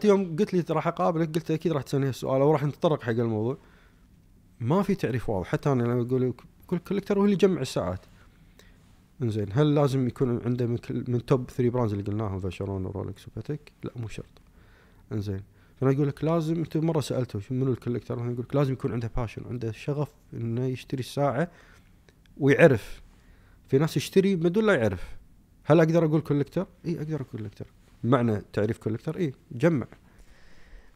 انت يوم قلت لي راح اقابلك قلت اكيد راح تسالني هالسؤال او راح نتطرق حق الموضوع ما في تعريف واضح حتى انا لما اقول كل كوليكتر هو اللي يجمع الساعات انزين هل لازم يكون عنده من, من توب 3 براندز اللي قلناهم فاشرون ورولكس وباتيك لا مو شرط انزين فانا اقول لك لازم انت مره سالته منو الكوليكتر انا اقول لك لازم يكون عنده باشن عنده شغف انه يشتري الساعه ويعرف في ناس يشتري بدون لا يعرف هل اقدر اقول كوليكتر؟ اي اقدر اقول كوليكتر معنى تعريف كوليكتر اي جمع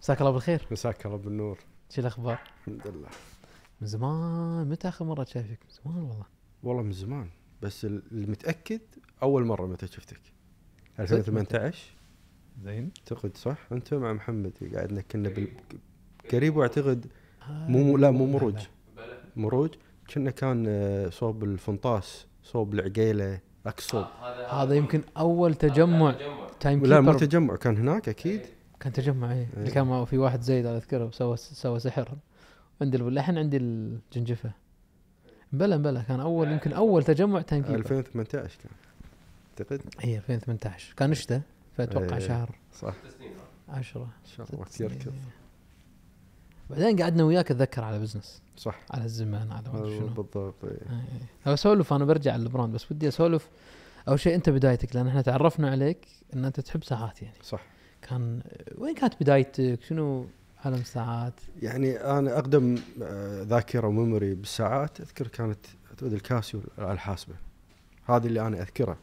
مساك الله بالخير مساك الله بالنور شو الاخبار؟ الحمد لله من زمان متى اخر مره شايفك؟ من زمان والله والله من زمان بس المتاكد اول مره متى شفتك 2018 زين اعتقد صح انت مع محمد إيه، قعدنا كنا بال... إيه. قريب واعتقد آه، مو لا مو مروج مروج كنا كان آه، صوب الفنطاس صوب العقيله اقصد آه هذا يمكن اول تجمع تايم كيبر لا مو تجمع كان هناك اكيد كان تجمع اي إيه. اللي كان في واحد زيد انا اذكره سوى سوى سحر عندي الحين عندي الجنجفه بلا بلا كان اول يمكن اول تجمع تايم كيبر 2018 كان اعتقد اي 2018 كان شتاء فاتوقع إيه، شهر صح 10 ان شاء الله بعدين قعدنا وياك اتذكر على بزنس صح على الزمن على ما ادري شنو بالضبط اي اسولف آه، إيه. انا برجع للبراند بس ودي اسولف اول شيء انت بدايتك لان احنا تعرفنا عليك ان انت تحب ساعات يعني صح كان وين كانت بدايتك؟ شنو عالم الساعات؟ يعني انا اقدم آه، ذاكره وميموري بالساعات اذكر كانت اعتقد الكاسيو على الحاسبه هذه اللي انا اذكره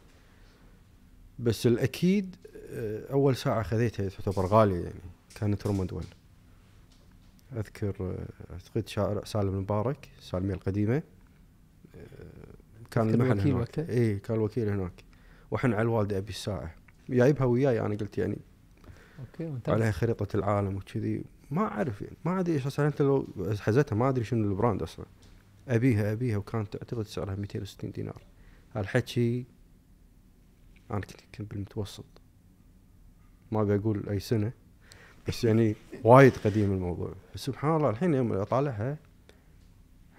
بس الاكيد آه، اول ساعه خذيتها تعتبر غاليه يعني كانت روما دول اذكر اعتقد شارع سالم المبارك سالميه القديمه كان المحل هناك اي كان الوكيل هناك وحن على الوالده ابي الساعه جايبها وياي انا قلت يعني اوكي ممتاز عليها خريطه العالم وكذي ما اعرف يعني ما ادري ايش اصلا انت لو حزتها ما ادري شنو البراند اصلا ابيها ابيها وكانت اعتقد سعرها 260 دينار هالحكي انا كنت بالمتوسط ما ابي اقول اي سنه بس يعني وايد قديم الموضوع سبحان الله الحين يوم اطالعها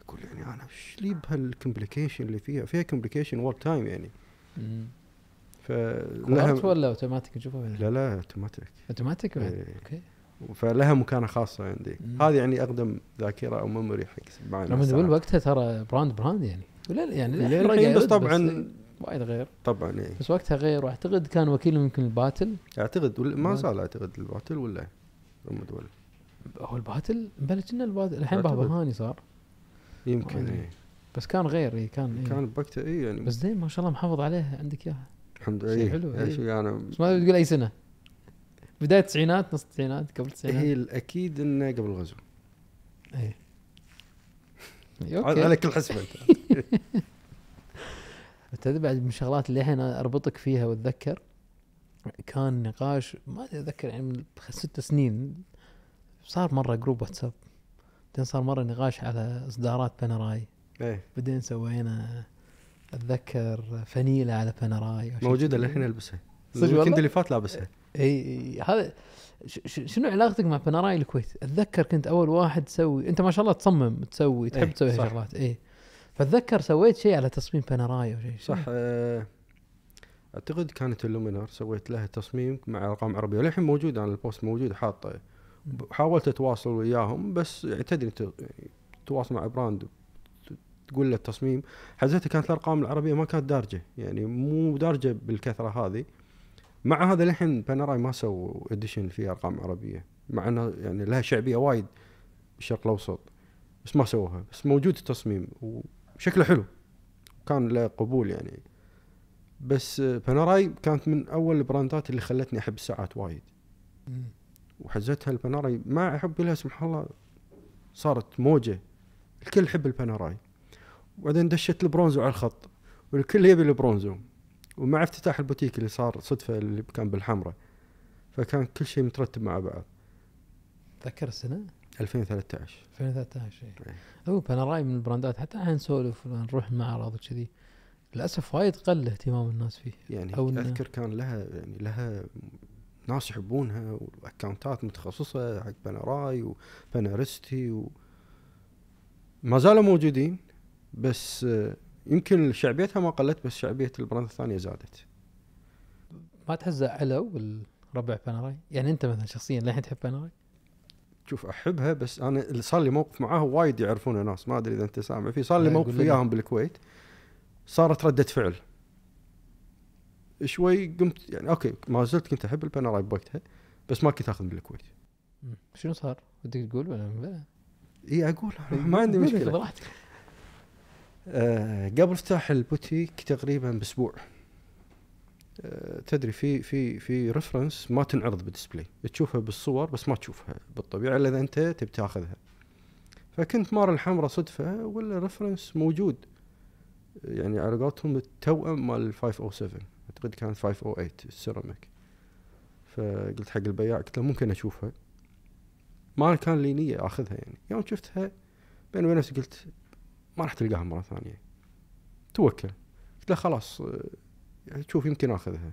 اقول يعني انا ايش لي بهالكمبليكيشن اللي فيها فيها كومبليكيشن ورك تايم يعني ف ولا اوتوماتيك تشوفها لا لا اوتوماتيك اوتوماتيك بعد إيه. اوكي فلها مكانه خاصه عندي هذه يعني اقدم ذاكره او ميموري حق لما تقول وقتها ترى براند براند يعني لا يعني لا بس طبعا وايد غير طبعا اي بس وقتها غير واعتقد كان وكيل يمكن الباتل اعتقد ما زال اعتقد الباتل ولا ام دول هو الباتل بلا كنا الباتل الحين بهبهاني صار يمكن يعني اي بس كان غير اي كان إيه. كان بوقتها اي يعني بس زين ما شاء الله محافظ عليها عندك اياها الحمد لله شيء إيه. حلو اي شيء إيه. يعني؟ انا بس ما تقول اي سنه بدايه التسعينات نص التسعينات قبل التسعينات هي إيه، الاكيد انه قبل الغزو اي اوكي على كل حسبه تدري بعد من الشغلات اللي الحين اربطك فيها واتذكر كان نقاش ما اتذكر يعني من ست سنين صار مره جروب واتساب بعدين صار مره نقاش على اصدارات بنراي ايه بعدين سوينا اتذكر فنيله على بنراي موجوده للحين البسها الويكند اللي فات لابسها اي هذا شنو علاقتك مع بنراي الكويت؟ اتذكر كنت اول واحد تسوي انت ما شاء الله تصمم تسوي إيه، تحب تسوي هالشغلات اي فاتذكر سويت شيء على تصميم بانرايا او شيء صح أه اعتقد كانت اللومينار سويت لها تصميم مع ارقام عربيه وللحين موجود انا يعني البوست موجود حاطه حاولت اتواصل وياهم بس يعني تتواصل مع براند تقول له التصميم حزتها كانت الارقام العربيه ما كانت دارجه يعني مو دارجه بالكثره هذه مع هذا للحين باناراي ما سووا اديشن فيه ارقام عربيه مع انها يعني لها شعبيه وايد بالشرق الاوسط بس ما سووها بس موجود التصميم شكله حلو كان له قبول يعني بس باناراي كانت من اول البراندات اللي خلتني احب الساعات وايد وحزتها الباناراي مع حبي لها سبحان الله صارت موجه الكل يحب الباناراي وبعدين دشت البرونزو على الخط والكل يبي البرونزو ومع افتتاح البوتيك اللي صار صدفه اللي كان بالحمره فكان كل شيء مترتب مع بعض تذكر السنه؟ 2013 2013 اي هو انا رايي من البراندات حتى احنا نسولف نروح المعرض وكذي للاسف وايد قل اهتمام الناس فيه يعني أو اذكر كان لها يعني لها ناس يحبونها واكونتات متخصصه حق بناراي وبانارستي و ما زالوا موجودين بس آه، يمكن شعبيتها ما قلت بس شعبيه البراند الثانيه زادت ما تحس زعلوا الربع باناراي يعني انت مثلا شخصيا للحين تحب باناراي شوف احبها بس انا صار لي موقف معاها وايد يعرفونه ناس ما ادري اذا انت سامع في صار لي موقف وياهم بالكويت صارت رده فعل شوي قمت يعني اوكي ما زلت كنت احب البنراي بوقتها بس ما كنت اخذ بالكويت شنو صار؟ ودك تقول ولا اي اقول ما عندي مشكله براحتك آه قبل افتتاح البوتيك تقريبا باسبوع آه، تدري في في في ريفرنس ما تنعرض بالديسبلاي تشوفها بالصور بس ما تشوفها بالطبيعه الا اذا انت تبي تاخذها فكنت مار الحمراء صدفه ولا ريفرنس موجود يعني على قولتهم التوأم مال 507 اعتقد كانت 508 السيراميك فقلت حق البياع قلت له ممكن اشوفها ما كان لي نيه اخذها يعني يوم شفتها بين وبين نفسي قلت ما راح تلقاها مره ثانيه توكل قلت له خلاص آه، يعني شوف يمكن اخذها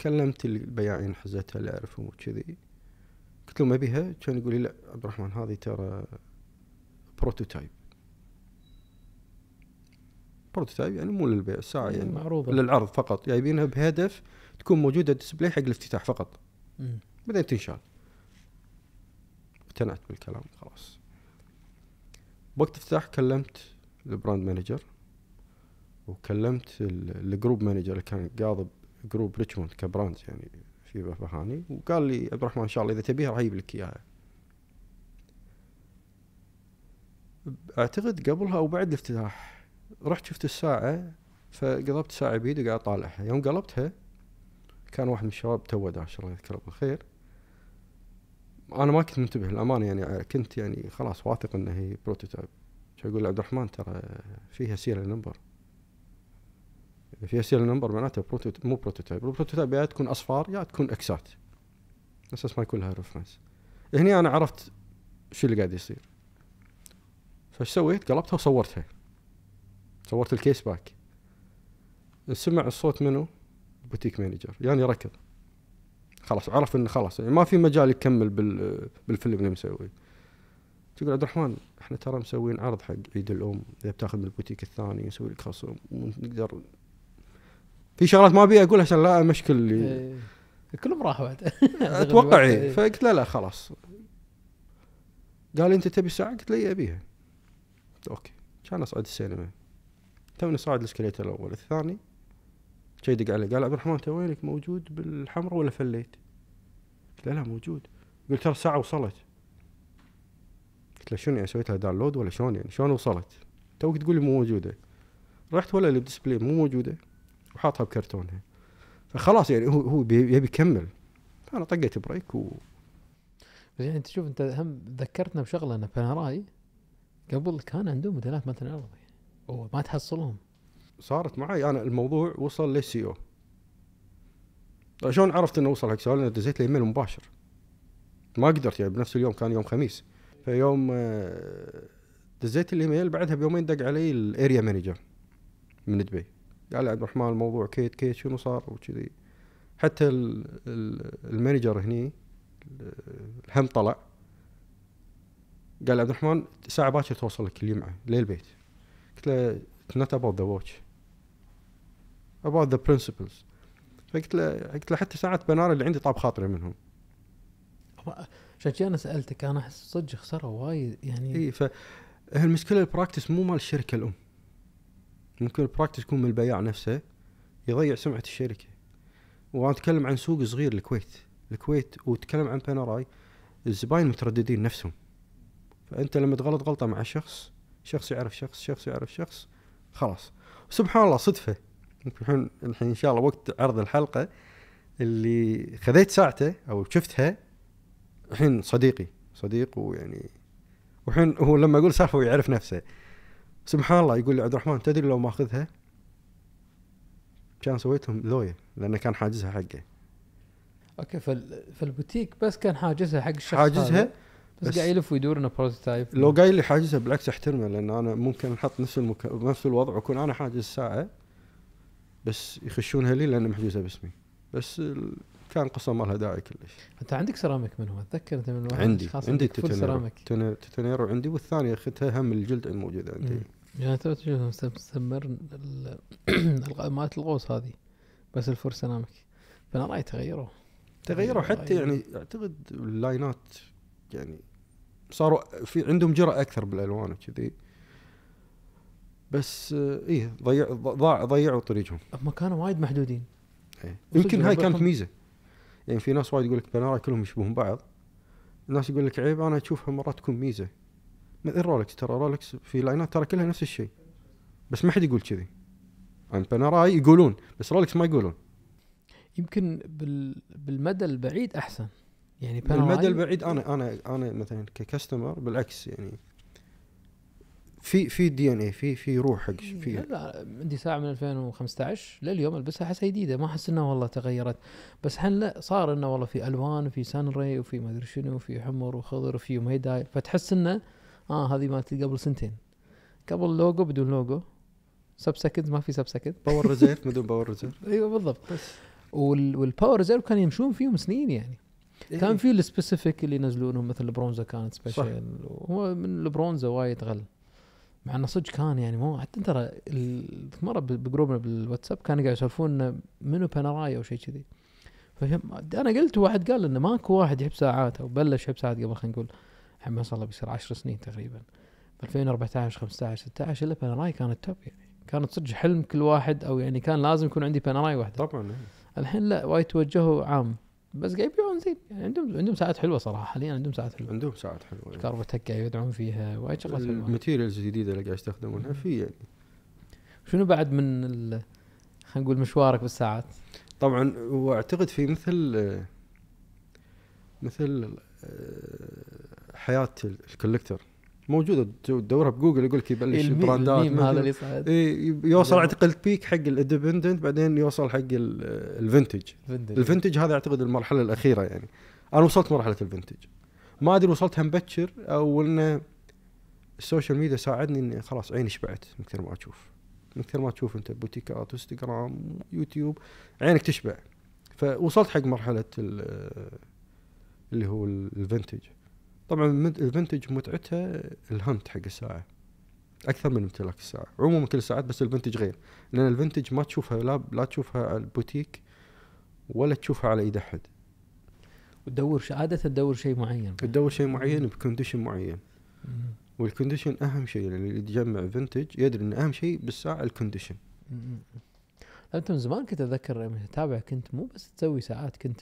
كلمت البياعين حزتها اللي اعرفهم وكذي قلت لهم ابيها كان يقول لي لا عبد الرحمن هذه ترى بروتوتايب بروتوتايب يعني مو للبيع الساعة إيه، يعني معروضة للعرض فقط جايبينها يعني بهدف تكون موجودة ديسبلاي حق الافتتاح فقط بعدين تنشال اقتنعت بالكلام خلاص وقت افتتاح كلمت البراند مانجر وكلمت الجروب مانجر اللي كان قاضب جروب ريتشموند كبراند يعني في بهاني وقال لي عبد الرحمن ان شاء الله اذا تبيها راح اجيب لك اياها اعتقد قبلها او بعد الافتتاح رحت شفت الساعه فقلبت ساعه بيد وقاعد اطالعها يوم قلبتها كان واحد من الشباب تو داش الله يذكره بالخير انا ما كنت منتبه للامانه يعني كنت يعني خلاص واثق انها هي بروتوتايب اقول عبد الرحمن ترى فيها سيريال نمبر فيها سيريال نمبر معناتها بروتوتايب مو بروتوتايب البروتوتايب يا تكون اصفار يا تكون اكسات اساس ما يكون لها ريفرنس هني انا عرفت شو اللي قاعد يصير فايش سويت قلبتها وصورتها صورت الكيس باك سمع الصوت منه بوتيك مانجر يعني ركض خلاص عرف انه خلاص يعني ما في مجال يكمل بال بالفيلم اللي مسويه تقول عبد الرحمن احنا ترى مسويين عرض حق عيد الام اذا بتاخذ من البوتيك الثاني نسوي لك خصم ونقدر في شغلات ما ابي اقولها عشان لا مشكل اللي إيه. كلهم راحوا اتوقع اي فقلت لا لا خلاص قال انت تبي ساعه قلت له اي ابيها اوكي كان اصعد السينما توني صاعد الاسكليتر الاول الثاني شي يدق علي قال عبد الرحمن انت وينك موجود بالحمراء ولا فليت؟ قلت لا لا موجود قلت ترى الساعه وصلت قلت له شنو يعني سويت لها داونلود ولا شلون يعني شلون وصلت؟ توك تقول لي مو موجوده رحت ولا اللي بديسبلاي مو موجوده وحاطها بكرتونها فخلاص يعني هو هو يبي يكمل فانا طقيت بريك و بس يعني تشوف انت هم ذكرتنا بشغله ان بنراي قبل كان عندهم موديلات ما ارضي وما تحصلهم صارت معي انا الموضوع وصل للسي او طيب شلون عرفت انه وصل حق سؤال انا دزيت له ايميل مباشر ما قدرت يعني بنفس اليوم كان يوم خميس فيوم آه، دزيت الايميل بعدها بيومين دق علي الاريا مانجر من دبي قال عبد الرحمن الموضوع كيت كيت شنو صار وكذي حتى المانجر هني الهم طلع قال عبد الرحمن ساعة باكر توصلك الجمعة للبيت قلت له not about the watch about the principles فقلت له قلت له حتى ساعة بنار اللي عندي طاب خاطري منهم عشان انا سالتك انا احس صدق خسروا وايد يعني اي فالمشكله البراكتس مو مال الشركه الام ممكن البراكتس يكون من البياع نفسه يضيع سمعة الشركة وانا اتكلم عن سوق صغير الكويت الكويت وتكلم عن بانوراي الزباين مترددين نفسهم فانت لما تغلط غلطة مع شخص شخص يعرف شخص شخص يعرف شخص خلاص سبحان الله صدفة الحين الحين ان شاء الله وقت عرض الحلقة اللي خذيت ساعته او شفتها الحين صديقي صديق ويعني وحين هو لما اقول سالفه يعرف نفسه سبحان الله يقول لي عبد الرحمن تدري لو ماخذها كان سويتهم لوية لانه كان حاجزها حقه اوكي فال... فالبوتيك بس كان حاجزها حق الشخص حاجزها بس, بس قاعد يلف ويدور انه بروتوتايب لو قايل لي حاجزها بالعكس احترمه لان انا ممكن احط نفس المك... نفس الوضع واكون انا حاجز الساعه بس يخشونها لي لان محجوزه باسمي بس كان قصه ما لها داعي كلش انت عندك سيراميك منهم اتذكر انت من واحد عندي عندي تتنيرو عندي والثانيه اخذتها هم الجلد الموجوده عندي يعني تبى تشوف مستمر مالت الغوص هذه بس الفور سيراميك فانا رايي تغيروا تغيروا يعني حتى يعني اعتقد اللاينات يعني صاروا في عندهم جرأة اكثر بالالوان وكذي بس ايه ضيع ضاع ضيعوا طريقهم هم كانوا وايد محدودين إيه، يمكن هاي كانت ميزه يعني في ناس وايد يقول لك بنارا كلهم يشبهون بعض الناس يقول لك عيب انا اشوفها مرات تكون ميزه مثل إيه رولكس ترى رولكس في لاينات ترى كلها نفس الشيء بس ما حد يقول كذي عن يعني بناراي يقولون بس رولكس ما يقولون يمكن بال... بالمدى البعيد احسن يعني بالمدى البعيد انا انا انا مثلا ككستمر بالعكس يعني في في دي ان اي في في روح حق في لا عندي ساعه من 2015 لليوم البسها احسها جديده ما احس انها والله تغيرت بس الحين لا صار انه والله في الوان وفي سان ري وفي ما ادري شنو وفي حمر وخضر وفي ميداي فتحس انه اه هذه مالت قبل سنتين قبل لوجو بدون لوجو سب سكند ما في سب سكند باور ريزيرف بدون باور ريزيرف ايوه بالضبط وال والباور ريزيرف كانوا يمشون فيهم سنين يعني إيه. كان إيه. في السبيسيفيك اللي ينزلونهم مثل البرونزا كانت سبيشل هو من البرونزا وايد غل مع انه صدق كان يعني مو حتى ترى مره بجروبنا بالواتساب كانوا قاعد يسولفون منو بانرايا او شيء كذي انا قلت واحد قال انه ماكو واحد يحب ساعات او بلش يحب ساعات قبل خلينا نقول الحين يعني ما صار له بيصير 10 سنين تقريبا 2014 15 16 الا باناراي كانت توب يعني كانت صدق حلم كل واحد او يعني كان لازم يكون عندي باناراي واحده طبعا نعم. الحين لا وايد توجهوا عام بس قاعد يبيعون زين يعني عندهم عندهم ساعات حلوه صراحه حاليا عندهم ساعات حلوه عندهم ساعات حلوه يعني. كاربوتك قاعد يدعون فيها وايد شغلات حلوه الماتيريالز الجديده اللي قاعد يستخدمونها في يعني شنو بعد من خلينا نقول مشوارك بالساعات؟ طبعا واعتقد في مثل مثل آه، حياه الكوليكتر موجوده تدورها بجوجل يقول لك يبلش البراندات هذا اللي صعد إيه، يوصل اعتقد بيك حق الاندبندنت بعدين يوصل حق الفنتج الفنتج هذا اعتقد المرحله الاخيره يعني انا وصلت مرحله الفنتج ما ادري وصلتها مبكر او انه السوشيال ميديا ساعدني اني خلاص عيني شبعت من كثر ما اشوف من كثر ما تشوف انت بوتيكات وانستغرام يوتيوب عينك تشبع فوصلت حق مرحله اللي هو الفنتج طبعا الفنتج متعتها الهنت حق الساعه اكثر من امتلاك الساعه عموما كل الساعات بس الفنتج غير لان الفنتج ما تشوفها لا لا تشوفها على البوتيك ولا تشوفها على ايد احد وتدور عاده تدور شيء معين تدور شيء معين بكونديشن معين والكونديشن اهم شيء يعني اللي يجمع فنتج يدري ان اهم شيء بالساعه الكونديشن انت من زمان كنت اتذكر لما اتابع كنت مو بس تسوي ساعات كنت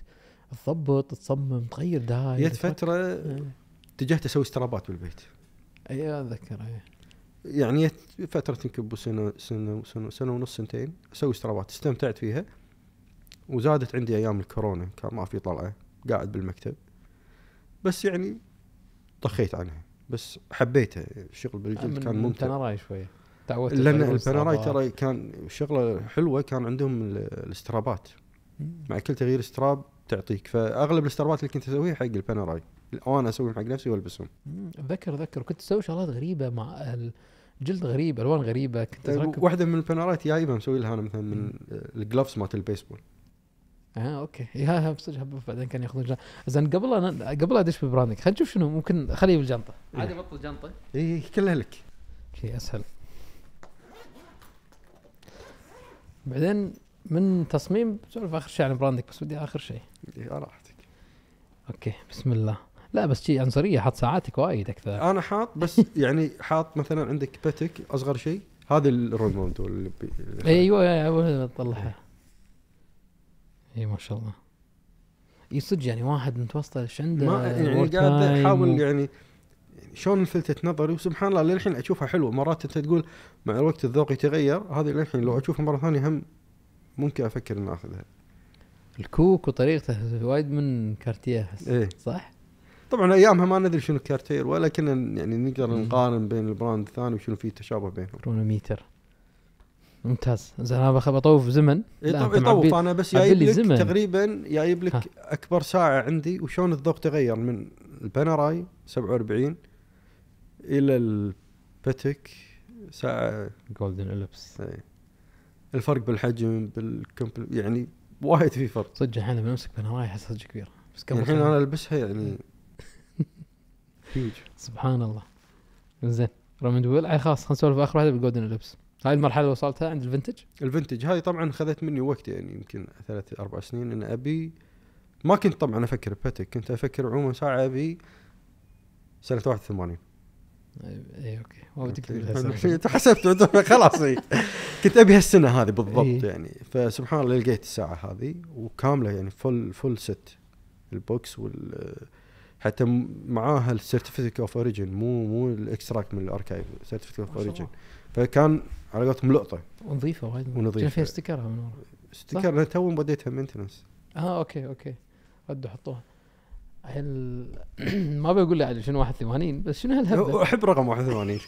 تضبط تصمم تغير دهاي جت فتره إيه. اتجهت اسوي استرابات بالبيت اي اتذكر يعني فترة يمكن سنة سنة سنة, سنة ونص سنتين اسوي استرابات استمتعت فيها وزادت عندي ايام الكورونا كان ما في طلعة قاعد بالمكتب بس يعني طخيت عنها بس حبيتها الشغل بالجلد كان ممتع البناراي شوية تعودت لان البناراي ترى كان شغله حلوه كان عندهم الاسترابات مع كل تغيير استراب تعطيك فاغلب الاسترابات اللي كنت اسويها حق البناراي انا اسوي حق نفسي والبسهم ذكر ذكر كنت اسوي شغلات غريبه مع الجلد غريب الوان غريبه كنت اركب طيب، واحده من البنرات جايبها مسوي لها انا مثلا من الجلوفز مالت البيسبول اه اوكي يا صدق بعدين كان ياخذون زين قبل أنا قبل ادش ببراندك خلينا نشوف شنو ممكن خليه بالجنطه عادي بطل الجنطه اي كلها لك شيء اسهل بعدين من تصميم سولف اخر شيء عن براندك بس ودي اخر شيء على راحتك اوكي بسم الله لا بس شيء عنصريه حاط ساعاتك وايد اكثر انا حاط بس يعني حاط مثلا عندك بتك اصغر شيء هذا الرول ايوه إيه، ايوه تطلعها اي ما شاء الله اي صدق يعني واحد متوسط ايش عنده ما يعني قاعد احاول يعني شلون لفتت نظري وسبحان الله للحين اشوفها حلوه مرات انت تقول مع الوقت الذوق يتغير هذه للحين لو اشوفها مره ثانيه هم ممكن افكر اني اخذها الكوك وطريقته وايد من كارتيه احس إيه؟ صح؟ طبعا ايامها ما ندري شنو كارتير ولا كنا يعني نقدر نقارن بين البراند الثاني وشنو في تشابه بينهم كرونوميتر ممتاز زين انا بطوف زمن يطوف إيه انا بس جايب لك زمن. تقريبا جايب لك ها. اكبر ساعه عندي وشلون الذوق تغير من الباناراي 47 الى البتك ساعه جولدن البس إيه. الفرق بالحجم بالكمبل يعني وايد في فرق صدق الحين لما امسك باناراي احسها صدق كبيره بس قبل الحين انا البسها يعني هيوج سبحان الله زين رومن ويل اي خلاص خلينا نسولف اخر واحده بالجولدن لبس هاي المرحله وصلتها عند الفنتج الفنتج هاي طبعا خذت مني وقت يعني يمكن ثلاث اربع سنين ان ابي ما كنت طبعا افكر بباتك كنت افكر عموما ساعه ابي سنه 81 اي اوكي ما بدك انت حسبت خلاص كنت ابي هالسنه هذه بالضبط يعني فسبحان الله لقيت الساعه هذه وكامله يعني فل فل ست البوكس وال حتى معاها السيرتيفيك اوف اوريجن مو مو الاكستراكت من الاركايف سيرتيفيك اوف اوريجن فكان على قولتهم لقطه ونظيفه وايد ونظيفه فيها استيكرها من ورا ستيكر انا تو بديتها مينتنس اه اوكي اوكي ردوا حطوها هل... ما بقول لي يعني شنو 81 بس شنو هالهبه احب رقم 81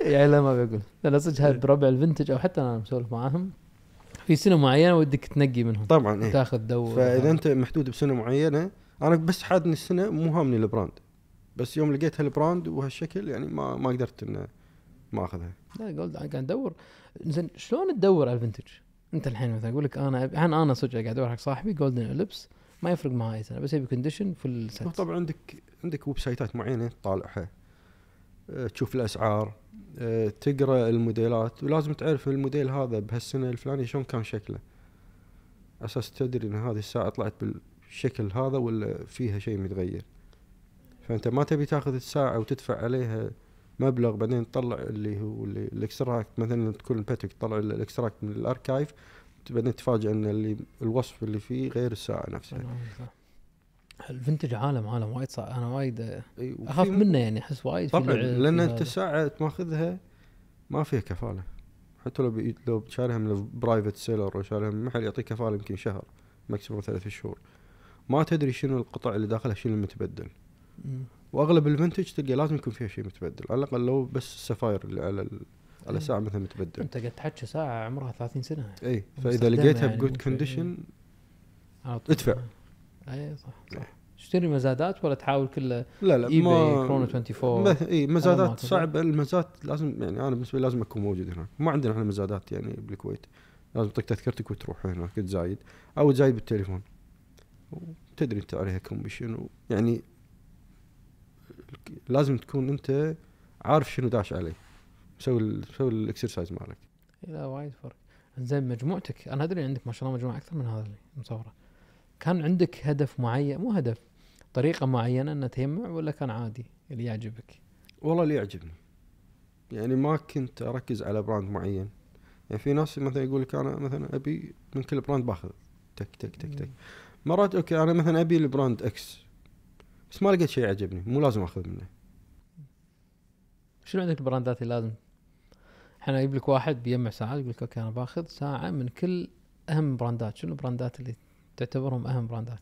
يعني لا ما بقول لا صدق هذا بربع الفنتج او حتى انا مسولف معاهم في سنه معينه ودك تنقي منهم طبعا إيه؟ تاخذ دور فاذا انت محدود بسنه معينه انا بس حادني السنه مو هامني البراند بس يوم لقيت هالبراند وهالشكل يعني ما ما قدرت انه ما اخذها لا جولد انا قاعد ادور زين شلون تدور على الفنتج؟ انت الحين مثلا اقول لك انا الحين انا صدق قاعد ادور حق صاحبي جولدن لبس ما يفرق معي انا بس ابي كونديشن في السنة طبعا عندك عندك ويب سايتات معينه تطالعها آه، تشوف الاسعار آه، تقرا الموديلات ولازم تعرف الموديل هذا بهالسنه الفلانيه شلون كان شكله اساس تدري ان هذه الساعه طلعت بال الشكل هذا ولا فيها شيء متغير فانت ما تبي تاخذ الساعه وتدفع عليها مبلغ بعدين تطلع اللي هو الاكستراكت مثلا تكون الباتك تطلع الاكستراكت من الاركايف بعدين تتفاجئ ان اللي الوصف اللي فيه غير الساعه نفسها الفنتج عالم عالم وايد صعب انا وايد اخاف منه يعني احس وايد طبعا لان انت الساعه تاخذها ما فيها كفاله حتى لو لو شاريها من برايفت سيلر وشاريها من محل يعطيك كفاله يمكن شهر ماكسيموم ثلاث شهور ما تدري شنو القطع اللي داخلها شنو المتبدل واغلب الفنتج تلقى لازم يكون فيها شيء متبدل على الاقل لو بس السفاير اللي على على ساعه مثلا متبدل انت قاعد تحكي ساعه عمرها 30 سنه اي فاذا لقيتها يعني بجود كونديشن ادفع آه. اي صح صح تشتري مزادات ولا تحاول كله لا لا اي ما كرونو 24 اي مزادات صعبه المزاد لازم يعني انا بالنسبه لي لازم اكون موجود هناك ما عندنا احنا مزادات يعني بالكويت لازم تعطيك تذكرتك وتروح هناك تزايد او تزايد بالتليفون وتدري انت عليها كوميشن يعني لازم تكون انت عارف شنو داش عليه مسوي مسوي الاكسرسايز مالك إيه، لا وايد فرق زين مجموعتك انا ادري عندك ما شاء الله مجموعه اكثر من هذا اللي مصوره كان عندك هدف معين مو هدف طريقه معينه ان تجمع ولا كان عادي اللي يعجبك والله اللي يعجبني يعني ما كنت اركز على براند معين يعني في ناس مثلا يقول لك انا مثلا ابي من كل براند باخذ تك تك تك تك مرات اوكي انا مثلا ابي البراند اكس بس ما لقيت شيء عجبني مو لازم اخذ منه شنو عندك البراندات اللي لازم احنا اجيب لك واحد بيجمع ساعات يقول لك اوكي انا باخذ ساعه من كل اهم براندات شنو البراندات اللي تعتبرهم اهم براندات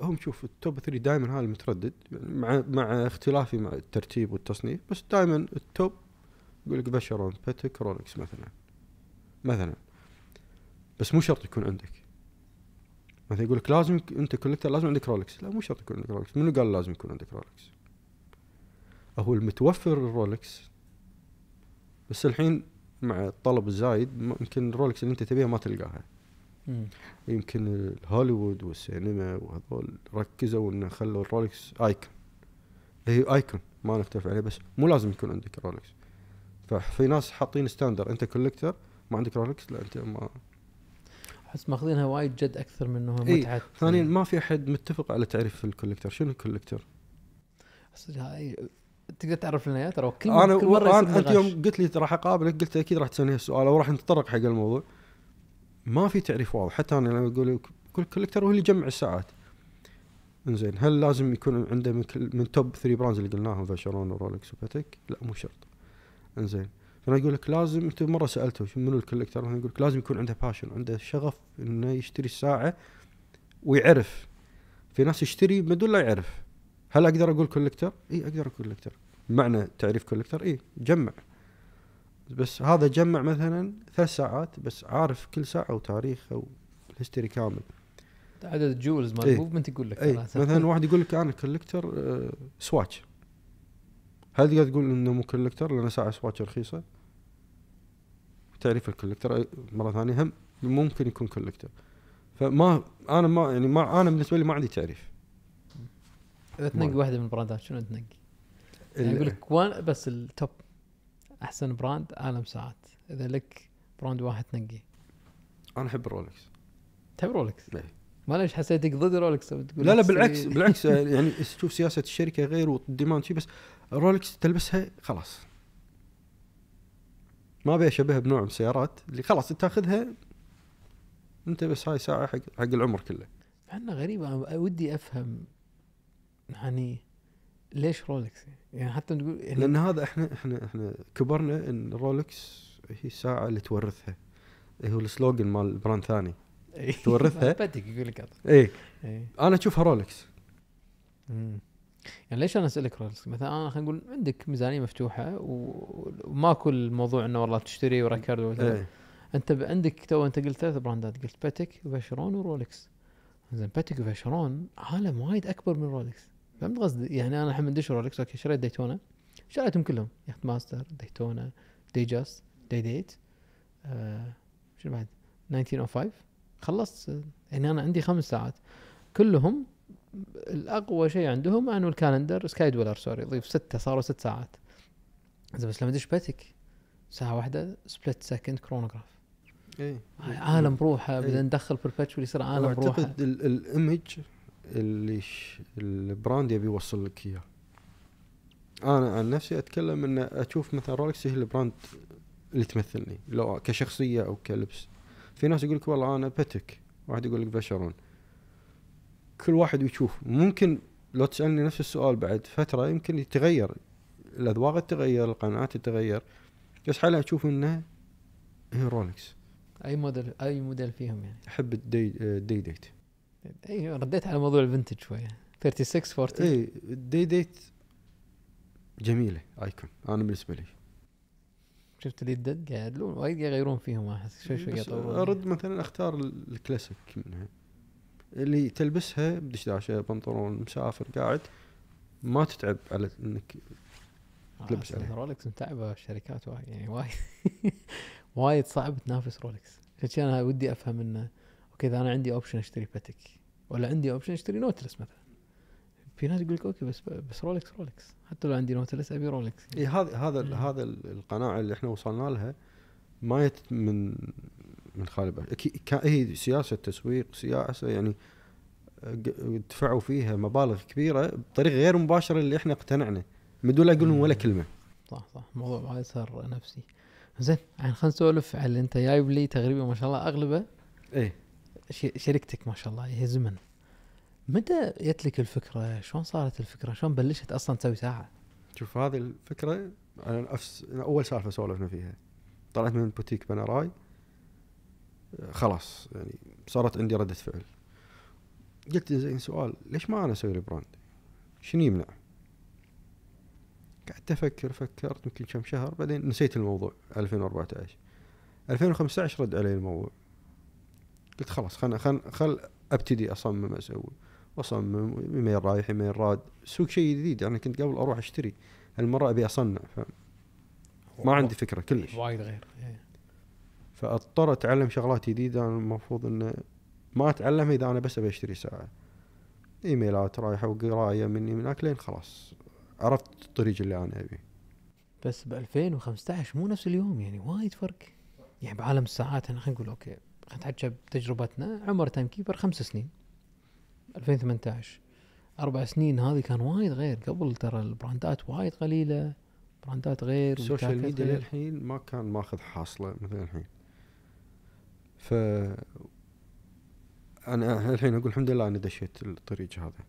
هم شوف التوب 3 دائما هذا المتردد يعني مع مع اختلافي مع الترتيب والتصنيف بس دائما التوب يقول لك بشرون باتيك رولكس مثلا مثلا بس مو شرط يكون عندك مثلا يقول لك لازم انت كولكتر لازم عندك رولكس لا مو شرط يكون عندك رولكس منو قال لازم يكون عندك رولكس هو المتوفر الرولكس بس الحين مع الطلب الزايد يمكن الرولكس اللي انت تبيها ما تلقاها مم. يمكن الهوليوود والسينما وهذول ركزوا انه خلوا الرولكس ايكون هي ايكون ما نختلف عليه بس مو لازم يكون عندك رولكس ففي ناس حاطين ستاندر انت كولكتر ما عندك رولكس لا انت ما احس ماخذينها وايد جد اكثر من انها متعه إيه. ثانيا ما في احد متفق على تعريف الكوليكتر شنو الكوليكتر؟ تقدر تعرف لنا اياه ترى كل انا كل مره أنا انت يوم قلت لي راح اقابلك قلت اكيد راح تسالني السؤال او راح نتطرق حق الموضوع ما في تعريف واضح حتى انا لما اقول الكوليكتر هو اللي يجمع الساعات انزين هل لازم يكون عنده من, من توب 3 براندز اللي قلناهم فاشرون ورولكس وباتيك؟ لا مو شرط انزين انا اقول لك لازم انت مره سالته شو منو الكوليكتر يقول لك لازم يكون عنده باشن عنده شغف انه يشتري الساعه ويعرف في ناس يشتري بدون لا يعرف هل اقدر اقول كوليكتر؟ اي اقدر اقول كوليكتر معنى تعريف كوليكتر اي جمع بس هذا جمع مثلا ثلاث ساعات بس عارف كل ساعه وتاريخها والهستوري كامل عدد الجولز مال إيه؟ موفمنت يقول لك إيه؟ مثلا واحد يقول لك انا كوليكتر آه سواتش هل تقدر تقول انه مو كوليكتر لان ساعه سواتش رخيصه؟ تعريف الكوليكتر مره ثانيه هم ممكن يكون كوليكتر فما انا ما يعني ما انا بالنسبه لي ما عندي تعريف اذا تنقي واحده من البراندات شنو تنقي؟ يعني اقول لك بس التوب احسن براند عالم ساعات اذا لك براند واحد تنقيه انا احب رولكس تحب رولكس؟ ايه معليش حسيتك ضد رولكس لا لا بالعكس بالعكس يعني تشوف سياسه الشركه غير والديماند شي بس رولكس تلبسها خلاص ما ابي اشبهها بنوع من السيارات اللي خلاص تاخذها انت بس هاي ساعه حق حق العمر كله مع انه غريبه ودي افهم يعني ليش رولكس يعني حتى تقول يعني لان هذا احنا احنا احنا كبرنا ان رولكس هي الساعه اللي تورثها إيه، هو السلوجن مال براند ثاني إيه. تورثها يقول لك اي إيه. انا اشوفها رولكس يعني ليش انا اسالك رولز مثلا انا خلينا نقول عندك ميزانيه مفتوحه وماكو الموضوع انه والله تشتري وريكارد ايه. انت عندك تو انت قلت ثلاث براندات قلت باتيك وفاشرون ورولكس زين باتيك وفاشرون عالم وايد اكبر من رولكس فهمت قصدي؟ يعني انا الحين مندش رولكس اوكي شريت ديتونا شريتهم كلهم يخت ماستر ديتونا جاس دي ديت آه شو بعد 1905 خلصت يعني انا عندي خمس ساعات كلهم الاقوى شيء عندهم انه الكالندر سكاي دولار سوري يضيف ستة صاروا ست ساعات زين بس لما تدش باتيك ساعة واحدة سبلت سكند كرونوغراف اي عالم بروحه بدنا ندخل بربتشوال يصير عالم بروحه اعتقد الايمج اللي البراند يبي يوصل لك اياه انا عن نفسي اتكلم ان اشوف مثلا رولكس هي البراند اللي تمثلني لو كشخصيه او كلبس في ناس يقول لك والله انا بتك واحد يقول لك بشرون كل واحد يشوف ممكن لو تسالني نفس السؤال بعد فتره يمكن يتغير الاذواق تتغير القناعات تتغير بس حاليا اشوف انه هيرونكس اي موديل اي موديل فيهم يعني احب الدي دي ديت اي رديت على موضوع الفنتج شويه 36 40 اي الدي ديت جميله ايكون انا بالنسبه لي شفت اللي الدد قاعد وايد يغيرون فيهم احس شوي شوي يطورون ارد مثلا اختار الكلاسيك منها اللي تلبسها بدشداشه بنطلون مسافر قاعد ما تتعب على انك آه، تلبس عليها رولكس متعبه الشركات وايد يعني وايد وايد صعب تنافس رولكس عشان انا ودي افهم انه اوكي اذا انا عندي اوبشن اشتري باتيك ولا عندي اوبشن اشتري نوتلس مثلا في ناس يقول لك اوكي بس بس رولكس رولكس حتى لو عندي نوتلس ابي رولكس يعني. إيه هذا هذا هذا القناعه اللي احنا وصلنا لها ما يت من من خالد هي إيه، سياسه تسويق سياسه يعني دفعوا فيها مبالغ كبيره بطريقه غير مباشره اللي احنا اقتنعنا من دون لا يقولون ولا كلمه صح صح الموضوع هاي صار نفسي زين الحين خلينا نسولف على اللي انت جايب لي تقريبا ما شاء الله اغلبه ايه شركتك ما شاء الله هي زمن متى جت لك الفكره؟ شلون صارت الفكره؟ شلون بلشت اصلا تسوي ساعه؟ شوف هذه الفكره انا اول سالفه سولفنا فيها طلعت من بوتيك بناراي خلاص يعني صارت عندي ردة فعل قلت زين سؤال ليش ما انا اسوي البراند شنو يمنع؟ قعدت افكر فكرت يمكن كم شهر بعدين نسيت الموضوع 2014 2015 رد علي الموضوع قلت خلاص خل خل خل ابتدي اصمم اسوي واصمم ايميل رايح ايميل راد سوق شيء جديد يعني كنت قبل اروح اشتري هالمره ابي اصنع ف ما عندي فكره كلش وايد غير إيه. فاضطر اتعلم شغلات جديده انا المفروض انه ما اتعلمها اذا انا بس ابي اشتري ساعه ايميلات رايحه وقرايه مني من هناك لين خلاص عرفت الطريق اللي انا ابيه بس ب 2015 مو نفس اليوم يعني وايد فرق يعني بعالم الساعات احنا خلينا نقول اوكي خلينا نتحكى بتجربتنا عمر تايم كيبر خمس سنين 2018 اربع سنين هذه كان وايد غير قبل ترى البراندات وايد قليله براندات غير السوشيال ميديا للحين ما كان ماخذ حاصله مثل الحين ف انا الحين اقول الحمد لله اني دشيت الطريق هذا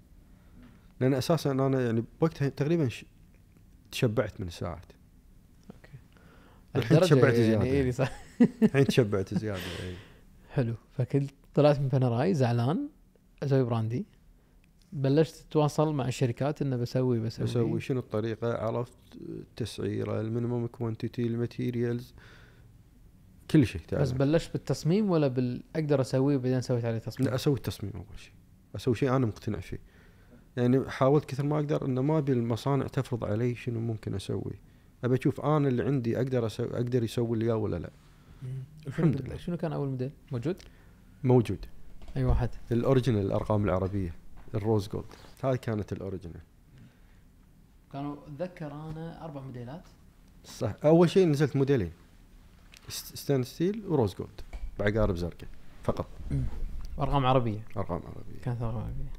لان اساسا انا يعني بوقتها تقريبا ش... تشبعت من الساعات اوكي يعني إيه، يعني. الحين تشبعت زياده الحين تشبعت زياده حلو فكنت طلعت من بنراي زعلان اسوي براندي بلشت تتواصل مع الشركات انه بسوي بسوي بسوي شنو الطريقه عرفت تسعيره المينيموم كوانتيتي الماتيريالز آه كل شيء تعال بس بلشت بالتصميم ولا بال... اقدر اسويه وبعدين سويت عليه تصميم؟ لا اسوي التصميم اول شيء اسوي شيء انا مقتنع فيه يعني حاولت كثر ما اقدر انه ما ابي المصانع تفرض علي شنو ممكن اسوي ابي اشوف انا اللي عندي اقدر اسوي اقدر يسوي اللي ولا لا الحمد لله شنو كان اول موديل موجود؟ موجود اي واحد الاوريجنال الارقام العربيه الروز جولد هاي كانت الاوريجنال كانوا اتذكر انا اربع موديلات صح اول شيء نزلت موديلين ستان ستيل وروز جولد بعقارب زرقاء فقط ارقام عربيه ارقام عربيه كانت ارقام عربيه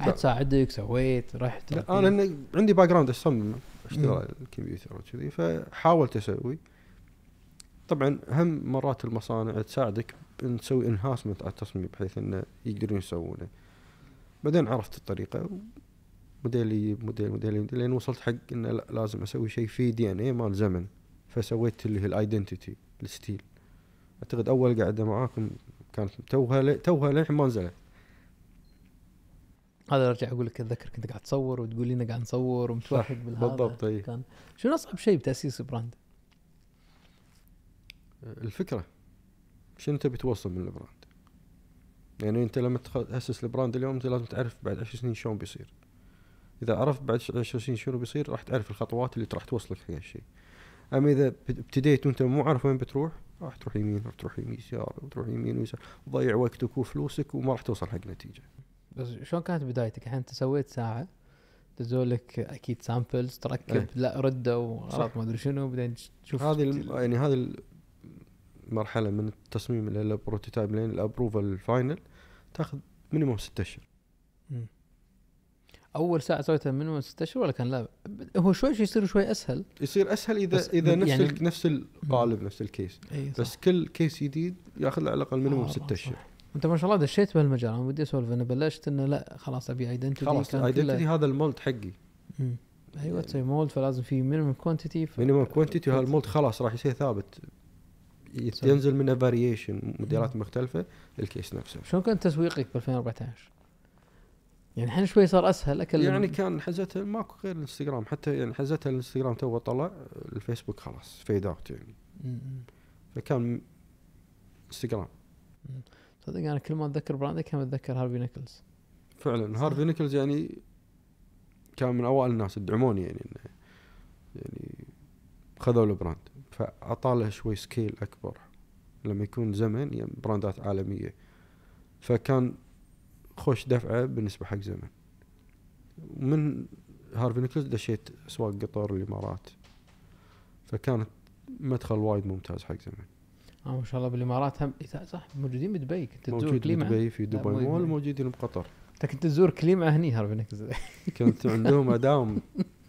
احد ساعدك سويت رحت لا انا عندي باك جراوند اصمم اشتغل الكمبيوتر وكذي فحاولت اسوي طبعا هم مرات المصانع تساعدك نسوي انهاسمنت على التصميم بحيث انه يقدرون يسوونه بعدين عرفت الطريقه موديلي موديل موديلي موديل لين وصلت حق انه لازم اسوي شيء في دي ان اي مال زمن فسويت اللي هي الايدنتيتي الستيل اعتقد اول قعده معاكم كانت توها لي توها للحين ما نزلت هذا ارجع اقول لك اتذكر كنت قاعد تصور وتقول لي قاعد نصور ومتوحد بالهذا بالضبط اي كان شنو اصعب شيء بتاسيس براند؟ الفكره شنو تبي توصل من البراند؟ يعني انت لما تاسس البراند اليوم انت لازم تعرف بعد عشر سنين شلون بيصير. اذا عرفت بعد عشر سنين شنو بيصير راح تعرف الخطوات اللي راح توصلك حق هالشيء. اما اذا ابتديت وانت مو عارف وين بتروح راح تروح يمين راح تروح يمين يسار وتروح يمين ويسار تضيع وقتك وفلوسك وما راح توصل حق نتيجه. بس شلون كانت بدايتك؟ الحين انت سويت ساعه دزولك اكيد سامبلز تركب أيه. لا رده وغلط ما ادري شنو بعدين تشوف هذه يعني هذه المرحله من التصميم الى البروتوتايب لين الابروفل الفاينل تاخذ مينيموم ستة اشهر اول ساعه سويتها من ست اشهر ولا كان لا هو شوي شوي يصير شوي اسهل يصير اسهل اذا اذا نفس يعني نفس القالب نفس الكيس أي بس كل كيس جديد ياخذ له على الاقل مينيموم ست اشهر انت ما شاء الله دشيت بهالمجال انا ودي اسولف انا بلشت انه لا خلاص ابي ايدنتيتي خلاص ايدنتيتي هذا المولد حقي مم. ايوه تسوي مولد فلازم في مينيمم كوانتيتي مينيمم كوانتيتي وهالمولد خلاص راح يصير ثابت ينزل منه فاريشن موديلات مختلفه الكيس نفسه شلون كان تسويقك ب 2014؟ يعني الحين شوي صار اسهل اكل يعني كان حزتها ماكو غير الانستغرام حتى يعني حزتها الانستغرام تو طلع الفيسبوك خلاص فيد اوت يعني فكان انستغرام صدق انا كل ما اتذكر براندك كان اتذكر هارفي نيكلز فعلا هارفي نيكلز يعني كان من اوائل الناس يدعموني يعني انه يعني خذوا البراند فاعطاه شوي سكيل اكبر لما يكون زمن يعني براندات عالميه فكان خوش دفعه بالنسبه حق زمن ومن هارفي نيكلز دشيت اسواق قطر الامارات فكانت مدخل وايد ممتاز حق زمن اه ما شاء الله بالامارات هم صح موجودين بدبي كنت تزور كليمة بدبي في دبي مول موجودين بقطر انت كنت تزور كليمة هني هارفي نيكلز كنت عندهم اداوم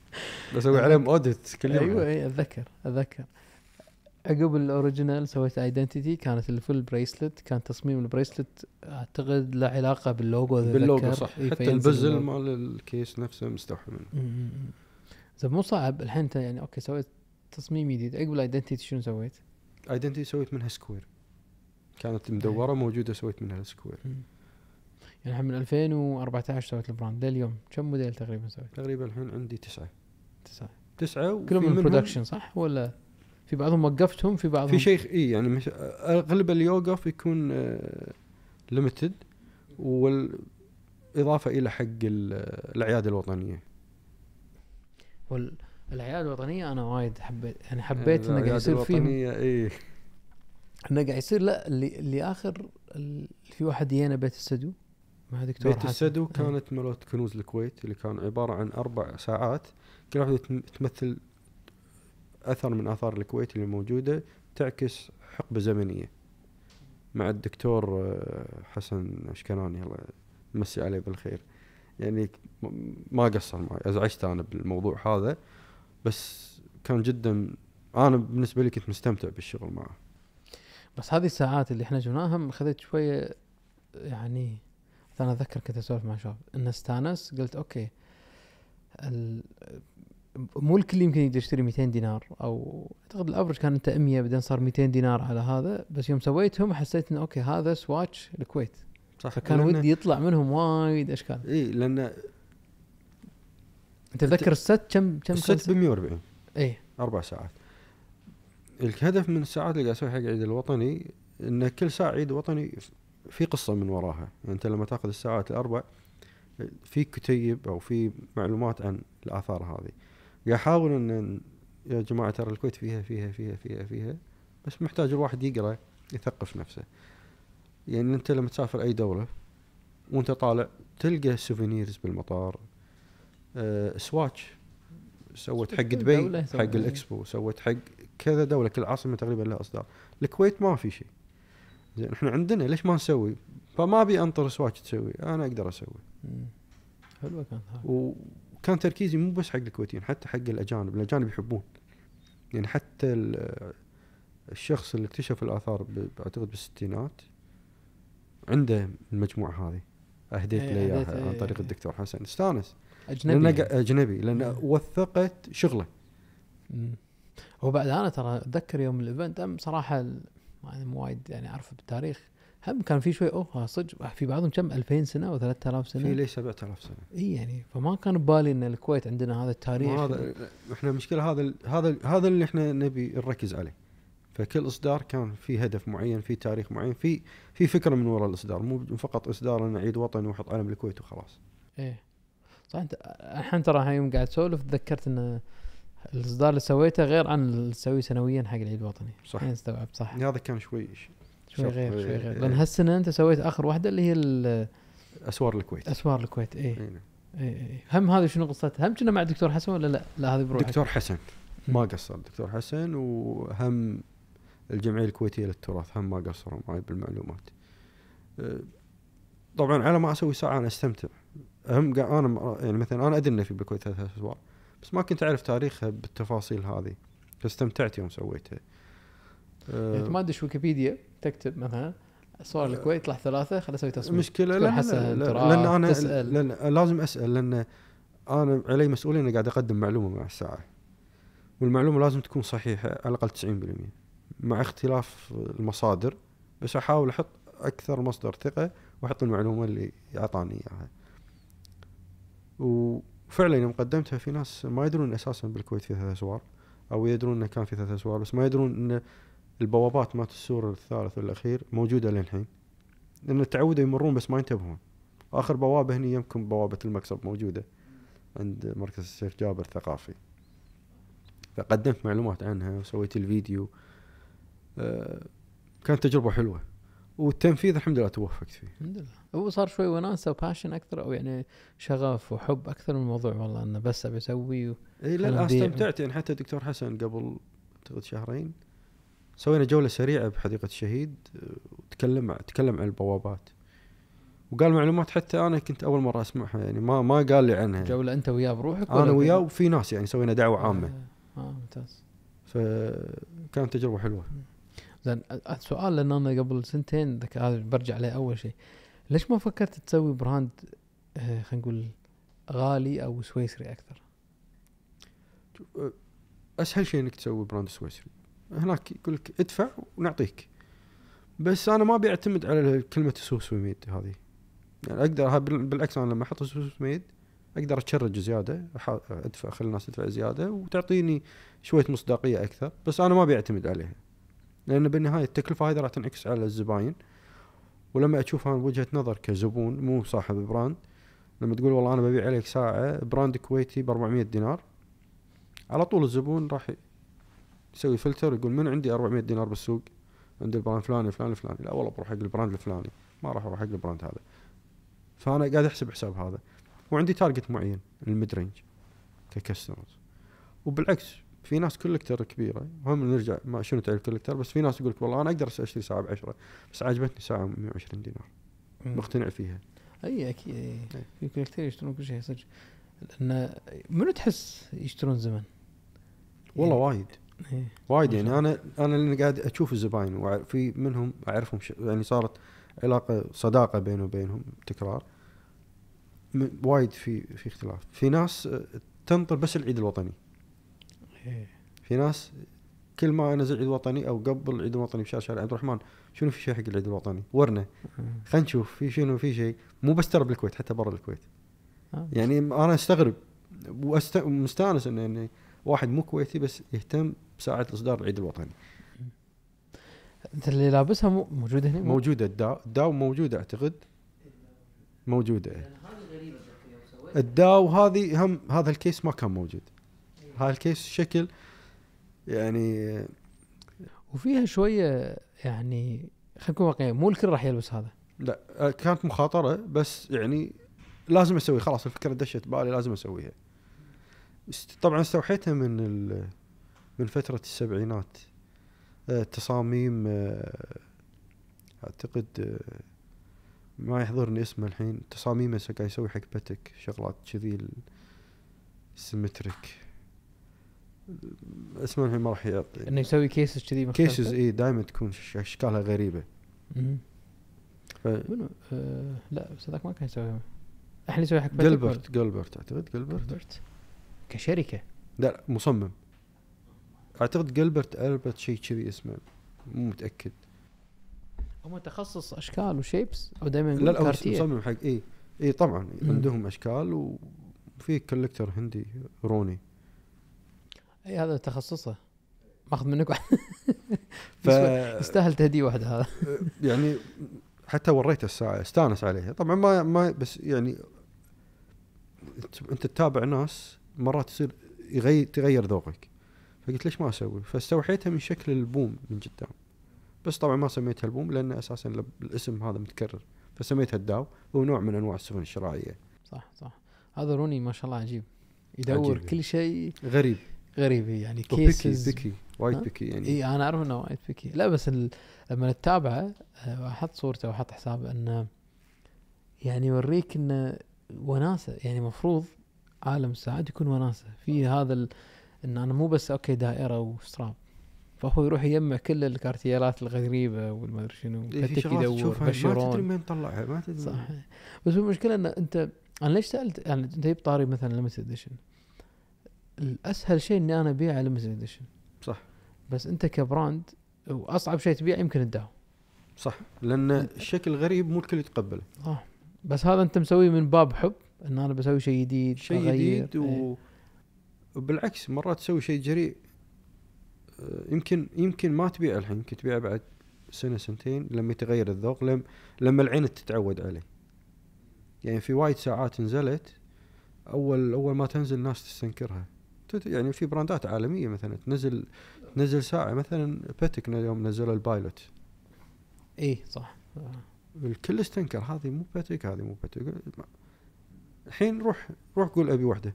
بسوي عليهم اوديت كل يوم ايوه اي اتذكر اتذكر عقب الاوريجينال سويت ايدنتيتي كانت الفل بريسلت كان تصميم البريسلت اعتقد له علاقه باللوجو باللوجو صح إيه، حتى البزل مال الكيس نفسه مستوحي منه زين مو صعب الحين انت يعني اوكي سويت تصميم جديد عقب الايدنتيتي شنو سويت؟ ايدنتيتي سويت منها سكوير كانت مدوره إيه. موجوده سويت منها سكوير يعني الحين من 2014 سويت البراند لليوم كم موديل تقريبا سويت؟ تقريبا الحين عندي تسعه تسعه تسعه كلهم من البرودكشن صح ولا؟ في بعضهم وقفتهم في بعضهم في شيء اي يعني مش اغلب اللي يوقف يكون ليمتد آه، والاضافه الى حق آه، الاعياد الوطنيه والاعياد الوطنيه انا وايد حبيت يعني حبيت انه قاعد يصير فيه اي انه قاعد يصير لا اللي, اللي اخر اللي في واحد يينا بيت السدو مع دكتور بيت السدو إيه. كانت ملوت كنوز الكويت اللي كان عباره عن اربع ساعات كل واحده تمثل اثر من اثار الكويت اللي موجوده تعكس حقبه زمنيه مع الدكتور آه، حسن اشكناني الله يمسي عليه بالخير يعني ما قصر معي ازعجت انا بالموضوع هذا بس كان جدا انا بالنسبه لي كنت مستمتع بالشغل معه بس هذه الساعات اللي احنا جبناها خذت شويه يعني انا اذكر كنت اسولف مع شباب ان استانس قلت اوكي مو الكل يمكن يقدر يشتري 200 دينار او اعتقد الافرج كان انت 100 بعدين صار 200 دينار على هذا بس يوم سويتهم حسيت انه اوكي هذا سواتش الكويت صح فكان ودي يطلع منهم وايد اشكال اي لان انت تذكر الست كم كم الست ب 140 اي اربع ساعات الهدف من الساعات اللي قاعد اسويها حق عيد الوطني ان كل ساعه عيد وطني في قصه من وراها يعني انت لما تاخذ الساعات الاربع في كتيب او في معلومات عن الاثار هذه يحاول ان يا جماعه ترى الكويت فيها فيها فيها فيها فيها بس محتاج الواحد يقرا يثقف نفسه يعني انت لما تسافر اي دوله وانت طالع تلقى سوفينيرز بالمطار أه سواتش سوت حق دبي حق الاكسبو سوت حق كذا دوله كل عاصمه تقريبا لها اصدار الكويت ما في شيء زين احنا عندنا ليش ما نسوي فما ابي انطر سواتش تسوي انا اقدر اسوي حلوه كانت وكان تركيزي مو بس حق الكويتيين حتى حق الاجانب الاجانب يحبون يعني حتى الشخص اللي اكتشف الاثار اعتقد بالستينات عنده المجموعه هذه اهديت إيه، له اياها عن إيه، طريق إيه. الدكتور حسن استانس اجنبي لأن يعني. اجنبي لان وثقت شغله هو بعد انا ترى اتذكر يوم الايفنت صراحه ما مو وايد يعني اعرف بالتاريخ هم كان في شوي اوه صدق في بعضهم كم 2000 سنه او 3000 سنه في ليش 7000 سنه اي يعني فما كان ببالي ان الكويت عندنا هذا التاريخ هذا احنا المشكله هذا هذا هذا اللي احنا نبي نركز عليه فكل اصدار كان في هدف معين في تاريخ معين في في فكره من وراء الاصدار مو فقط اصدار ان عيد وطني واحط علم الكويت وخلاص ايه صح انت الحين ترى يوم قاعد تسولف تذكرت ان الاصدار اللي سويته غير عن اللي تسويه سنويا حق العيد الوطني صح يعني استوعبت صح هذا كان شوي شوي غير شوي إيه. غير لان هالسنه انت سويت اخر واحده اللي هي اسوار الكويت اسوار الكويت اي اي اي هم هذه شنو قصتها؟ هم كنا مع الدكتور حسن ولا لا؟ لا هذه بروحك دكتور حسن ما قصر دكتور حسن وهم الجمعيه الكويتيه للتراث هم ما قصروا معي بالمعلومات إيه، طبعا على ما اسوي ساعه انا استمتع هم انا يعني مثلا انا ادري انه في بالكويت ثلاث اسوار بس ما كنت اعرف تاريخها بالتفاصيل هذه فاستمتعت يوم سويتها أه يعني ما إيه. ادش ويكيبيديا تكتب مثلا صور الكويت آه. يطلع ثلاثه خلي اسوي تصوير مشكله لا, لا, لا, لان انا تسأل. لأن لازم اسال لان انا علي مسؤوليه اني قاعد اقدم معلومه مع الساعه والمعلومه لازم تكون صحيحه على الاقل 90% مع اختلاف المصادر بس احاول احط اكثر مصدر ثقه واحط المعلومه اللي اعطاني اياها وفعلا يوم قدمتها في ناس ما يدرون اساسا بالكويت في ثلاث اسوار او يدرون انه كان في ثلاث اسوار بس ما يدرون انه البوابات مالت السور الثالث والاخير موجوده للحين لان تعودوا يمرون بس ما ينتبهون اخر بوابه هنا يمكن بوابه المكسب موجوده عند مركز الشيخ جابر الثقافي فقدمت معلومات عنها وسويت الفيديو آه، كانت تجربه حلوه والتنفيذ الحمد لله توفقت فيه الحمد لله هو صار شوي وناسه وباشن اكثر او يعني شغف وحب اكثر من الموضوع والله انه بس ابي اسوي و... اي لا استمتعت يعني حتى الدكتور حسن قبل اعتقد شهرين سوينا جوله سريعه بحديقه الشهيد وتكلم تكلم عن البوابات وقال معلومات حتى انا كنت اول مره اسمعها يعني ما ما قال لي عنها جوله انت وياه بروحك انا وياه وفي ناس يعني سوينا دعوه عامه اه, آه ممتاز فكانت تجربه حلوه زين سؤال لان انا قبل سنتين هذا برجع عليه اول شيء ليش ما فكرت تسوي براند آه، خلينا نقول غالي او سويسري اكثر؟ اسهل شيء انك تسوي براند سويسري هناك يقول لك ادفع ونعطيك بس انا ما بيعتمد اعتمد على كلمه سوس وميد هذه يعني اقدر بالعكس انا لما احط سوس وميد اقدر اتشرج زياده ادفع اخلي الناس تدفع زياده وتعطيني شويه مصداقيه اكثر بس انا ما بيعتمد اعتمد عليها لان بالنهايه التكلفه هذه راح تنعكس على الزباين ولما اشوفها من وجهه نظر كزبون مو صاحب براند لما تقول والله انا ببيع عليك ساعه براند كويتي ب 400 دينار على طول الزبون راح يسوي فلتر يقول من عندي 400 دينار بالسوق عند البراند الفلاني فلان الفلاني لا والله بروح حق البراند الفلاني ما راح اروح حق البراند هذا فانا قاعد احسب حساب هذا وعندي تارجت معين الميد رينج ككستمرز وبالعكس في ناس كولكتر كبيره هم نرجع ما شنو تعريف كولكتر بس في ناس يقول لك والله انا اقدر اشتري ساعه ب 10 بس عجبتني ساعه 120 دينار مقتنع فيها اي اكيد في كولكتر يشترون كل شيء صدق لان منو تحس يشترون زمن؟ والله يعني وايد إيه. وايد يعني انا انا اللي قاعد اشوف الزباين وفي منهم اعرفهم يعني صارت علاقه صداقه بيني وبينهم تكرار وايد في في اختلاف في ناس آه، تنطر بس العيد الوطني إيه. في ناس كل ما انزل العيد الوطني او قبل العيد الوطني بشهر شهر عبد الرحمن شنو في شيء حق العيد الوطني ورنا خلينا نشوف في شنو في شيء مو بس ترى بالكويت حتى برا الكويت آه. يعني انا استغرب ومستانس انه يعني واحد مو كويتي بس يهتم بساعه اصدار العيد الوطني انت اللي لابسها موجوده هنا موجوده الداو الداو موجوده اعتقد موجوده هذه غريبه الداو هذه هم هذا الكيس ما كان موجود هذا الكيس شكل يعني وفيها شويه يعني خلينا نكون واقعيين مو الكل راح يلبس هذا لا كانت مخاطره بس يعني لازم اسوي خلاص الفكره دشت بالي لازم اسويها طبعا استوحيتها من من فترة السبعينات آه، تصاميم آه، اعتقد آه، ما يحضرني اسمه الحين تصاميمه قاعد يسوي حق بتك شغلات كذي السيمتريك اسمه الحين ما راح يعطي انه يسوي كيسز كذي كيسز اي دائما تكون اشكالها غريبه ف... منو؟ آه لا بس هذاك ما كان يسويها احنا يسوي حق جلبرت جلبرت اعتقد جلبرت جلبرت كشركه لا مصمم اعتقد جلبرت البرت شيء كذي اسمه مو متاكد هم تخصص اشكال وشيبس او دائما لا لا مصمم حق اي اي طبعا مم. عندهم اشكال وفي كولكتر هندي روني اي هذا تخصصه ماخذ منك واحد ف... يستاهل تهديه واحد هذا يعني حتى وريته الساعه استانس عليها طبعا ما ما بس يعني انت تتابع ناس مرات تصير يغير تغير ذوقك فقلت ليش ما اسوي فاستوحيتها من شكل البوم من قدام بس طبعا ما سميتها البوم لان اساسا الاسم هذا متكرر فسميتها الداو هو نوع من انواع السفن الشراعيه صح صح هذا روني ما شاء الله عجيب يدور عجيب كل شيء غريب غريب يعني كيسز بيكي وايد بيكي يعني اي انا اعرف انه وايد بيكي لا بس لما تتابعه آه، احط صورته واحط حسابه انه يعني يوريك انه وناسه يعني المفروض عالم الساعات يكون وناسه في هذا ان انا مو بس اوكي دائره وستراب فهو يروح يجمع كل الكارتيالات الغريبه ادري شنو إيه، يفتش يدور ما تدري من طلعها ما تدري صح بس المشكله ان انت انا ليش سالت يعني انت جبت طاري مثلا ليمتد اديشن الاسهل شيء اني انا ابيع ليمتد اديشن صح بس انت كبراند واصعب شيء تبيع يمكن الداو صح لان الشكل غريب مو الكل يتقبله اه بس هذا انت مسويه من باب حب ان انا بسوي شيء جديد شيء جديد إيه. و... ايه. بالعكس مرات تسوي شيء جريء آه، يمكن يمكن ما تبيع الحين يمكن تبيع بعد سنه سنتين لما يتغير الذوق لما لما العين تتعود عليه يعني في وايد ساعات نزلت اول اول ما تنزل الناس تستنكرها يعني في براندات عالميه مثلا تنزل تنزل ساعه مثلا باتك يوم نزل البايلوت اي صح الكل استنكر هذه مو باتك هذه مو باتك الحين روح روح قول ابي واحده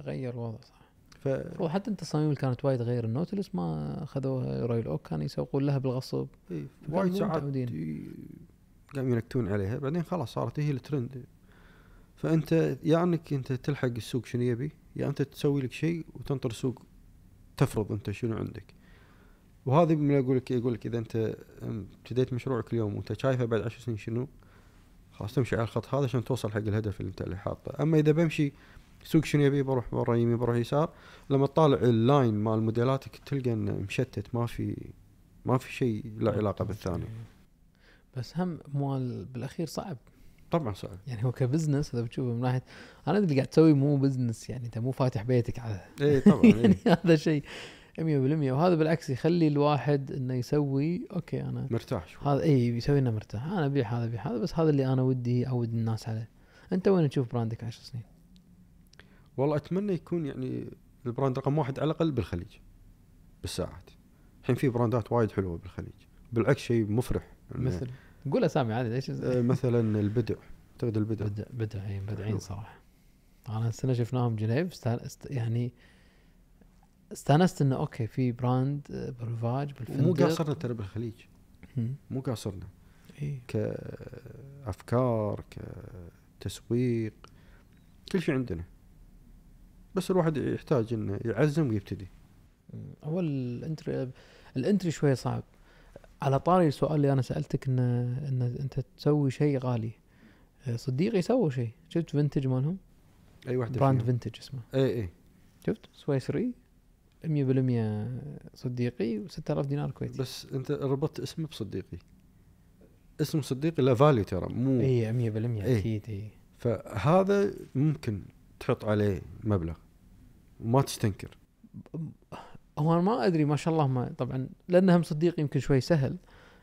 تغير الوضع صح ف... وحتى انت التصاميم اللي كانت وايد غير النوتلس ما خذوها رويل اوك كانوا يسوقون لها بالغصب إيه. وايد ساعات قاموا ينكتون عليها بعدين خلاص صارت هي الترند فانت يا يعني انك انت تلحق السوق شنو يبي يا يعني انت تسوي لك شيء وتنطر السوق تفرض انت شنو عندك وهذه من اقول لك اقول لك اذا انت ابتديت مشروعك اليوم وانت شايفه بعد عشر سنين شنو خلاص تمشي على الخط هذا عشان توصل حق الهدف اللي انت اللي حاطه اما اذا بمشي سوق يبي بروح برا يمين بروح يسار لما تطالع اللاين مال موديلاتك تلقى انه مشتت ما في ما في شيء له علاقه بالثاني بس هم مال بالاخير صعب طبعا صعب يعني هو كبزنس اذا بتشوفه من ناحيه انا اللي قاعد تسوي مو بزنس يعني انت مو فاتح بيتك على اي طبعا يعني إيه. هذا شيء 100% وهذا بالعكس يخلي الواحد انه يسوي اوكي انا مرتاح شوي هذا اي يسوي انه مرتاح انا ابيع هذا ابيع هذا بس هذا اللي انا ودي اعود الناس عليه انت وين تشوف براندك 10 سنين؟ والله اتمنى يكون يعني البراند رقم واحد على الاقل بالخليج بالساعات الحين في براندات وايد حلوه بالخليج بالعكس شيء مفرح يعني مثل قول اسامي عادي ليش آه، مثلا البدع اعتقد البدع بدع اي بدعين إيه، صراحه انا السنه شفناهم جنيف استانست يعني استانست انه اوكي في براند آه، برفاج بالفندق مو قاصرنا ترى بالخليج مو قاصرنا إيه. كافكار كتسويق كل شيء عندنا بس الواحد يحتاج انه يعزم ويبتدي هو الانتري الانتري شوي صعب على طاري السؤال اللي انا سالتك ان ان انت تسوي شيء غالي صديقي سووا شيء شفت فينتج مالهم اي واحده براند فينتج اسمه اي اي شفت سويسري 100% صديقي و6000 دينار كويتي بس انت ربطت اسمه بصديقي اسم صديقي له فاليو ترى مو اي 100% اكيد اي فهذا ممكن تحط عليه مبلغ وما تستنكر هو انا ما ادري ما شاء الله ما طبعا لانهم صديق يمكن شوي سهل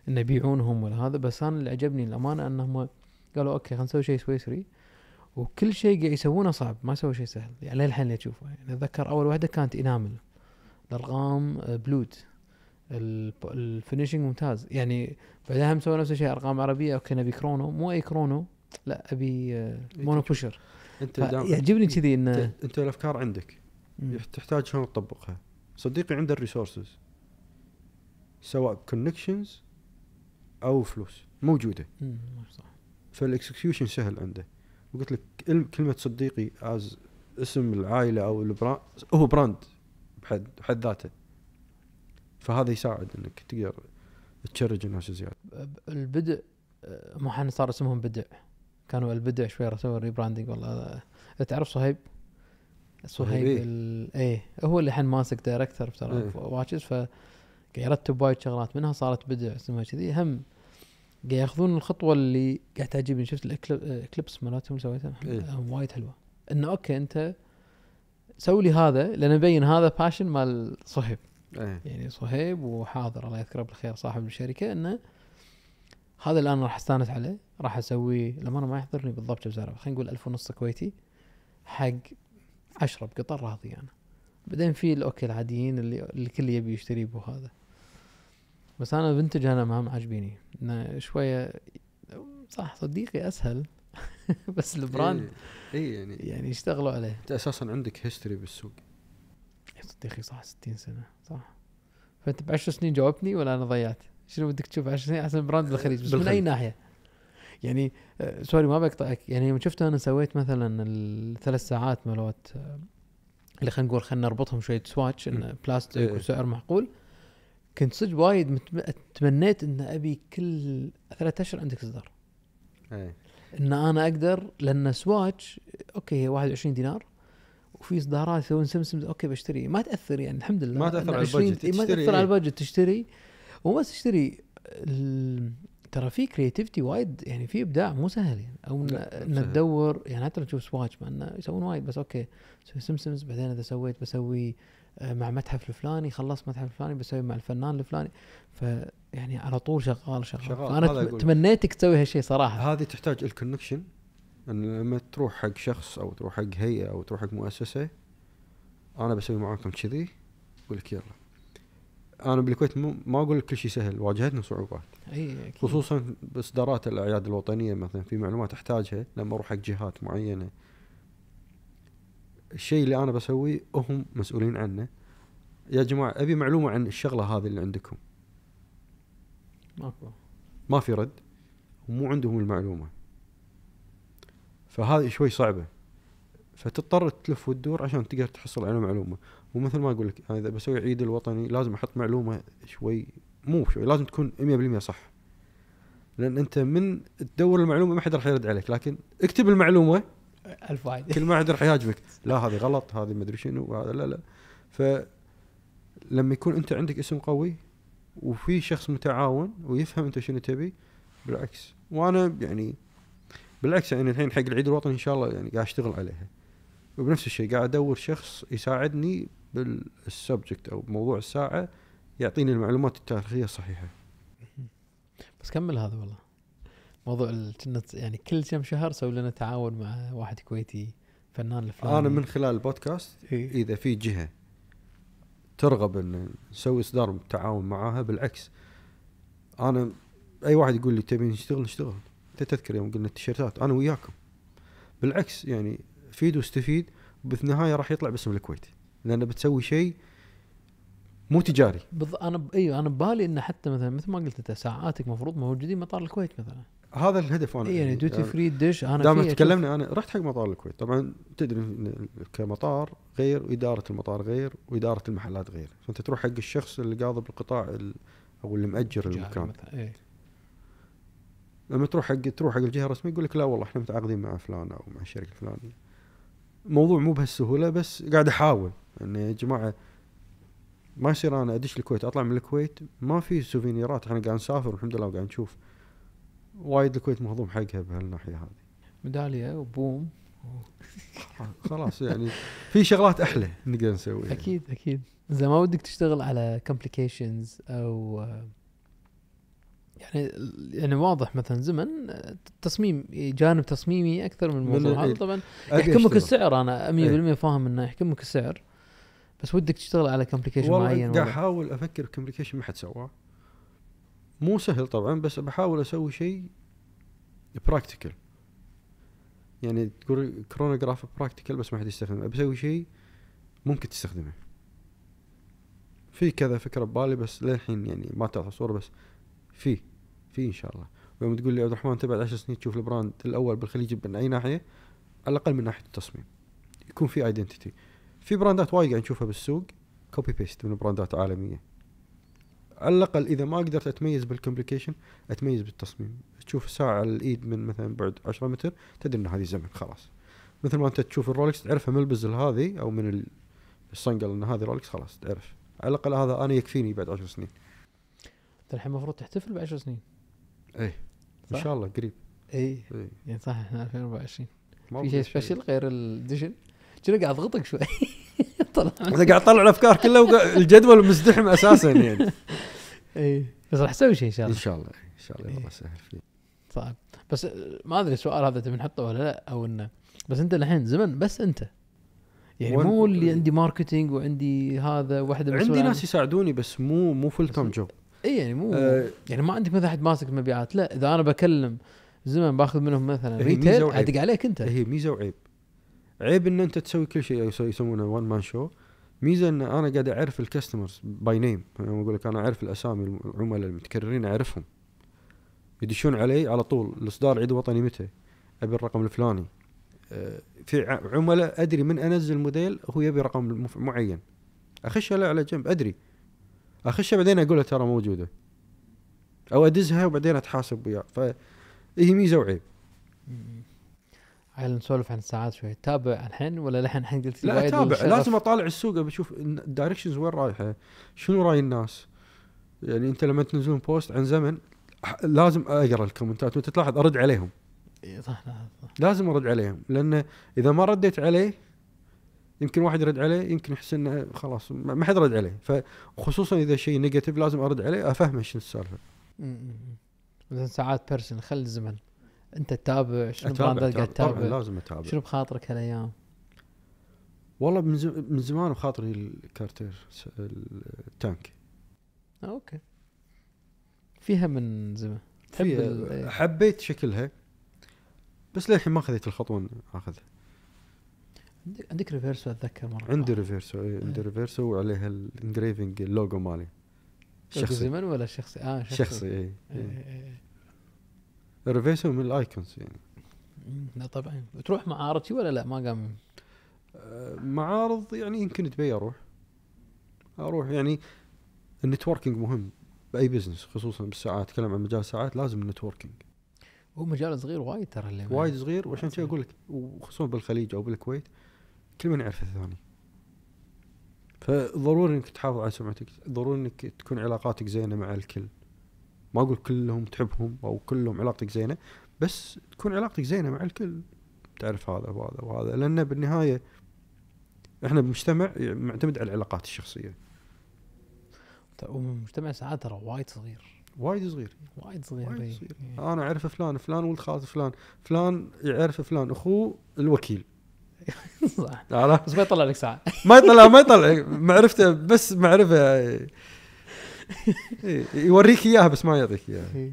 انه يبيعونهم ولا هذا بس انا اللي عجبني الامانه انهم قالوا اوكي خلينا نسوي شيء سويسري وكل شيء قاعد يسوونه صعب ما سووا شيء سهل يعني للحين اللي اشوفه يعني اتذكر اول واحده كانت انامل الارقام آه، بلوت الفينشنج ممتاز يعني بعدها هم سووا نفس الشيء ارقام عربيه اوكي نبي كرونو مو اي كرونو لا ابي آه، مونو بوشر انت يعجبني كذي انه انت الافكار عندك تحتاج شلون تطبقها صديقي عنده الريسورسز سواء كونكشنز او فلوس موجوده صح فالاكسكيوشن سهل عنده وقلت لك كلمه صديقي از اسم العائله او البراند هو براند بحد حد ذاته فهذا يساعد انك تقدر تشرج الناس زياده البدء مو صار اسمهم بدع كانوا البدع شوي سووا ريبراندنج والله تعرف صهيب صهيب اي ايه هو اللي الحين ماسك دايركتر ترى ايه. ف قاعد يرتب وايد شغلات منها صارت بدع اسمها كذي هم قاعد ياخذون الخطوه اللي قاعد تعجبني شفت الاكليبس مالتهم سويتها ايه. وايد حلوه انه اوكي انت سوي لي هذا لان مبين هذا باشن مال صهيب ايه. يعني صهيب وحاضر الله يذكره بالخير صاحب الشركه انه هذا الان راح استانس عليه راح اسوي لما انا ما يحضرني بالضبط كم خلينا نقول 1000 ونص كويتي حق عشرة بقطر راضي انا بعدين في الاوكي العاديين اللي الكل يبي يشتري به هذا بس انا بنتج انا ما عاجبيني انه شويه صح صديقي اسهل بس البراند اي إيه، يعني يعني يشتغلوا عليه انت اساسا عندك هيستوري بالسوق صديقي صح 60 سنه صح فانت بعشر سنين جاوبتني ولا انا ضيعت؟ شنو بدك تشوف 10 سنين احسن براند بالخليج بس بالخليج. من اي ناحيه؟ يعني آه، سوري ما بقطعك يعني يوم شفته انا سويت مثلا الثلاث ساعات مالت آه، اللي خلينا نقول خلينا نربطهم شويه سواتش انه بلاستيك إيه. وسعر معقول كنت صدق وايد تمنيت ان ابي كل ثلاثة اشهر عندك اصدار. ايه ان انا اقدر لان سواتش اوكي هي 21 دينار وفي اصدارات يسوون سمسم اوكي بشتري ما تاثر يعني الحمد لله ما تاثر على البادجت إيه، ما تاثر على إيه. البادجت تشتري وما تشتري ترى في كريتيفيتي وايد يعني في ابداع مو سهل يعني او ان تدور يعني حتى لو تشوف سواتش ما يسوون وايد بس اوكي سوي سمسمز بعدين اذا سويت بسوي آه، مع متحف الفلاني خلصت متحف الفلاني بسوي مع الفنان الفلاني ف يعني على طول شغال شغال, شغال. فانا تمنيتك تسوي هالشيء صراحه هذه تحتاج الكونكشن ان لما تروح حق شخص او تروح حق هيئه او تروح حق مؤسسه انا بسوي معاكم كذي يقول لك يلا انا بالكويت ما اقول لك كل شيء سهل واجهتنا صعوبات اي أكيد. خصوصا باصدارات الاعياد الوطنيه مثلا في معلومات احتاجها لما اروح حق جهات معينه الشيء اللي انا بسويه هم مسؤولين عنه يا جماعه ابي معلومه عن الشغله هذه اللي عندكم ماكو ما في رد ومو عندهم المعلومه فهذه شوي صعبه فتضطر تلف وتدور عشان تقدر تحصل على معلومه ومثل ما اقول لك انا اذا بسوي عيد الوطني لازم احط معلومه شوي مو شوي لازم تكون 100% صح لان انت من تدور المعلومه ما حد راح يرد عليك لكن اكتب المعلومه الف واحد كل ما حد راح يعجبك لا هذه غلط هذه ما ادري شنو وهذا لا لا ف لما يكون انت عندك اسم قوي وفي شخص متعاون ويفهم انت شنو تبي بالعكس وانا يعني بالعكس يعني الحين حق العيد الوطني ان شاء الله يعني قاعد اشتغل عليها وبنفس الشيء قاعد ادور شخص يساعدني بالسبجكت او بموضوع الساعه يعطيني المعلومات التاريخيه الصحيحه. بس كمل هذا والله. موضوع يعني كل كم شهر سوي لنا تعاون مع واحد كويتي فنان الفلاني. انا من خلال البودكاست إيه. اذا في جهه ترغب ان نسوي اصدار تعاون معاها بالعكس انا اي واحد يقول لي تبي نشتغل نشتغل انت تذكر يوم قلنا التيشيرتات انا وياكم بالعكس يعني فيد واستفيد النهايه راح يطلع باسم الكويت لان بتسوي شيء مو تجاري بض... انا ب... ايوه انا ببالي انه حتى مثلا مثل ما قلت انت ساعاتك المفروض موجودين مطار الكويت مثلا هذا الهدف انا اي إيوه، يعني دوتي فري دش انا دام تكلمنا انا رحت حق مطار الكويت طبعا تدري كمطار غير واداره المطار غير واداره المحلات غير فانت تروح حق الشخص اللي قاضي بالقطاع او اللي ماجر المكان إيه. لما تروح حق تروح حق الجهه الرسميه يقول لك لا والله احنا متعاقدين مع فلان او مع الشركه الفلانيه موضوع مو بهالسهوله بس قاعد احاول انه يا جماعه ما يصير انا ادش الكويت اطلع من الكويت ما في سوفينيرات احنا قاعد نسافر والحمد لله وقاعد نشوف وايد الكويت مهضوم حقها بهالناحيه هذه ميداليه وبوم خلاص يعني في شغلات احلى نقدر نسويها اكيد اكيد اذا ما ودك تشتغل على كومبليكيشنز او يعني واضح مثلا زمن تصميم جانب تصميمي اكثر من الموضوع هذا طبعا يحكمك السعر انا 100% ايه. فاهم انه يحكمك السعر بس ودك تشتغل على كومبليكيشن معين والله قاعد احاول افكر كومبليكيشن ما حد سواه مو سهل طبعا بس بحاول اسوي شيء براكتيكال يعني تقول كرونوغراف براكتيكال بس ما حد يستخدمه بسوي شيء ممكن تستخدمه في كذا فكره ببالي بس للحين يعني ما تعطى صوره بس في في ان شاء الله ويوم تقول لي عبد الرحمن تبعد 10 سنين تشوف البراند الاول بالخليج من اي ناحيه على الاقل من ناحيه التصميم يكون في ايدنتيتي في براندات وايد قاعد نشوفها بالسوق كوبي بيست من براندات عالميه على الاقل اذا ما قدرت اتميز بالكومبليكيشن اتميز بالتصميم تشوف الساعه على الايد من مثلا بعد 10 متر تدري ان هذه زمن خلاص مثل ما انت تشوف الرولكس تعرفها من البزل هذه او من الصنقل ان هذه رولكس خلاص تعرف على الاقل هذا انا يكفيني بعد 10 سنين انت الحين المفروض تحتفل بعشر سنين ايه ان شاء الله قريب اي إيه. يعني صح احنا 2024 في شيء سبيشل غير الديجن شنو قاعد اضغطك شوي طلع انا قاعد اطلع الافكار كلها وقا... الجدول مزدحم اساسا يعني اي بس راح اسوي شيء ان شاء الله ان شاء الله ان شاء الله الله إيه. يسهل فيه صعب طيب. بس ما ادري السؤال هذا تبي نحطه ولا لا او انه بس انت الحين زمن بس انت يعني مو اللي عندي ماركتينج وعندي هذا واحده عندي ناس يساعدوني بس مو مو فول تايم جوب اي يعني مو آه يعني ما عندك مثلا احد ماسك المبيعات لا اذا انا بكلم زمن باخذ منهم مثلا ريتيل ادق عليك انت هي ميزه وعيب عيب ان انت تسوي كل شيء يسمونه وان مان شو ميزه ان انا قاعد اعرف الكاستمرز باي نيم انا اقول لك انا اعرف الاسامي العملاء المتكررين اعرفهم يدشون علي على طول الاصدار عيد وطني متى ابي الرقم الفلاني آه، في عملاء ادري من انزل موديل هو يبي رقم معين اخش له على جنب ادري اخشها بعدين اقول ترى موجوده او ادزها وبعدين اتحاسب وياه فهي إيه، ميزه وعيب هل نسولف عن الساعات شوي تابع الحين ولا لحن الحين قلت لا اتابع لازم اطالع السوق بشوف الدايركشنز وين رايحه شنو راي الناس يعني انت لما تنزلون بوست عن زمن لازم اقرا الكومنتات وانت تلاحظ ارد عليهم إيه، صح لازم ارد عليهم لان اذا ما رديت عليه يمكن واحد يرد عليه يمكن يحس انه خلاص ما حد رد عليه فخصوصا اذا شيء نيجاتيف لازم ارد عليه افهمه شنو السالفه. زين ساعات بيرسون خلي الزمن انت تتابع شنو تتابع لازم اتابع شنو بخاطرك هالايام؟ والله من زمان من زمان بخاطري الكارتير التانك. اوكي. فيها من زمان فيها إيه. حبيت شكلها بس للحين ما خذيت الخطوه اخذها. عندك ريفيرسو اتذكر مره عندي ريفيرسو اي عندي ريفيرسو وعليها الانجريفنج اللوجو مالي شخصي زمن ولا شخصي؟ اه شخصي, شخصي اي, ريفيرسو إيه، إيه. إيه، من الايكونز يعني لا طبعا تروح معارض ولا لا ما قام آه، معارض يعني يمكن دبي اروح اروح يعني النتوركينج مهم باي بزنس خصوصا بالساعات اتكلم عن مجال الساعات لازم النتوركينج هو مجال صغير وايد ترى اللي وايد صغير وعشان كذا اقول لك وخصوصا بالخليج او بالكويت كل من يعرف الثاني فضروري انك تحافظ على سمعتك ضروري انك تكون علاقاتك زينه مع الكل ما اقول كلهم تحبهم او كلهم علاقتك زينه بس تكون علاقتك زينه مع الكل تعرف هذا وهذا وهذا لان بالنهايه احنا بمجتمع معتمد على العلاقات الشخصيه طيب، ومجتمع ساعات ترى وايد صغير وايد صغير وايد صغير, وايد إيه. صغير. انا اعرف فلان فلان ولد خال فلان فلان يعرف فلان اخوه الوكيل صح عرفت بس ما يطلع لك ساعه ما يطلع ما يطلع معرفته بس معرفه إيه، يوريك اياها بس ما يعطيك اياها إيه.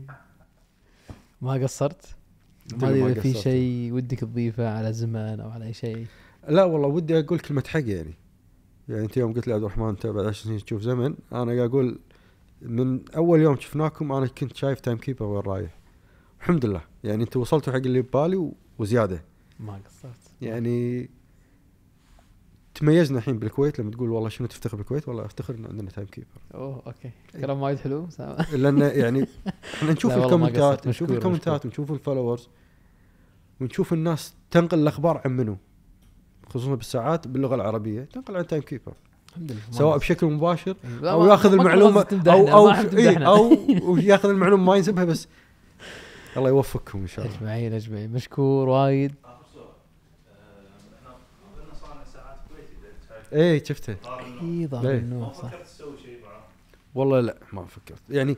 ما قصرت؟ ما في شيء ودك تضيفه على زمان او على اي شيء لا والله ودي اقول كلمه حق يعني يعني انت يوم قلت لي عبد الرحمن انت بعد 10 سنين تشوف زمن انا قاعد اقول من اول يوم شفناكم انا كنت شايف تايم كيبر وين رايح الحمد لله يعني انتم وصلتوا حق اللي ببالي وزياده ما قصرت يعني تميزنا الحين بالكويت لما تقول والله شنو تفتخر بالكويت والله افتخر انه عندنا تايم كيبر اوه اوكي إيه. كلام وايد حلو لان يعني احنا نشوف الكومنتات نشوف الكومنتات ونشوف الفولورز ونشوف الناس تنقل الاخبار عن منو خصوصا بالساعات باللغه العربيه تنقل عن تايم كيبر الحمد لله سواء بشكل مباشر او ياخذ المعلومه او إيه، او او ياخذ المعلومه ما ينسبها بس الله يوفقكم ان شاء الله اجمعين اجمعين مشكور وايد ايه شفته اي ظاهر النوم صح والله لا ما فكرت يعني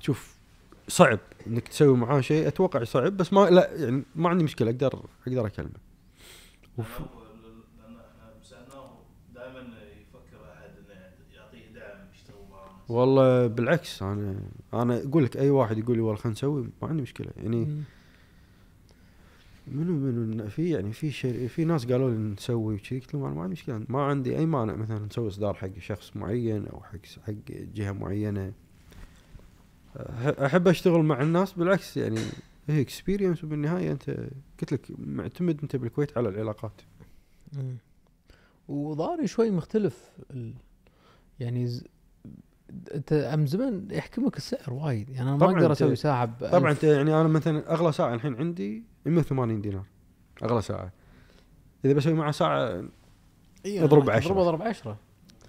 شوف صعب انك تسوي معاه شيء اتوقع صعب بس ما لا يعني ما عندي مشكله اقدر اقدر اكلمه وف... والله بالعكس انا انا اقول لك اي واحد يقول لي والله خلينا نسوي ما عندي مشكله يعني منو منو في يعني في شر... في ناس قالوا لي نسوي وشي قلت لهم انا ما عندي مشكله ما عندي اي مانع مثلا نسوي اصدار حق شخص معين او حق حق جهه معينه احب اشتغل مع الناس بالعكس يعني هي اكسبيرينس وبالنهايه انت قلت لك معتمد انت بالكويت على العلاقات وضاري شوي مختلف يعني ز... انت ام زمان يحكمك السعر وايد يعني انا ما اقدر اسوي ساعه طبعا انت يعني انا مثلا اغلى ساعه الحين عندي 180 دينار اغلى ساعه اذا بسوي معه ساعه إيه اضرب 10 اضرب اضرب 10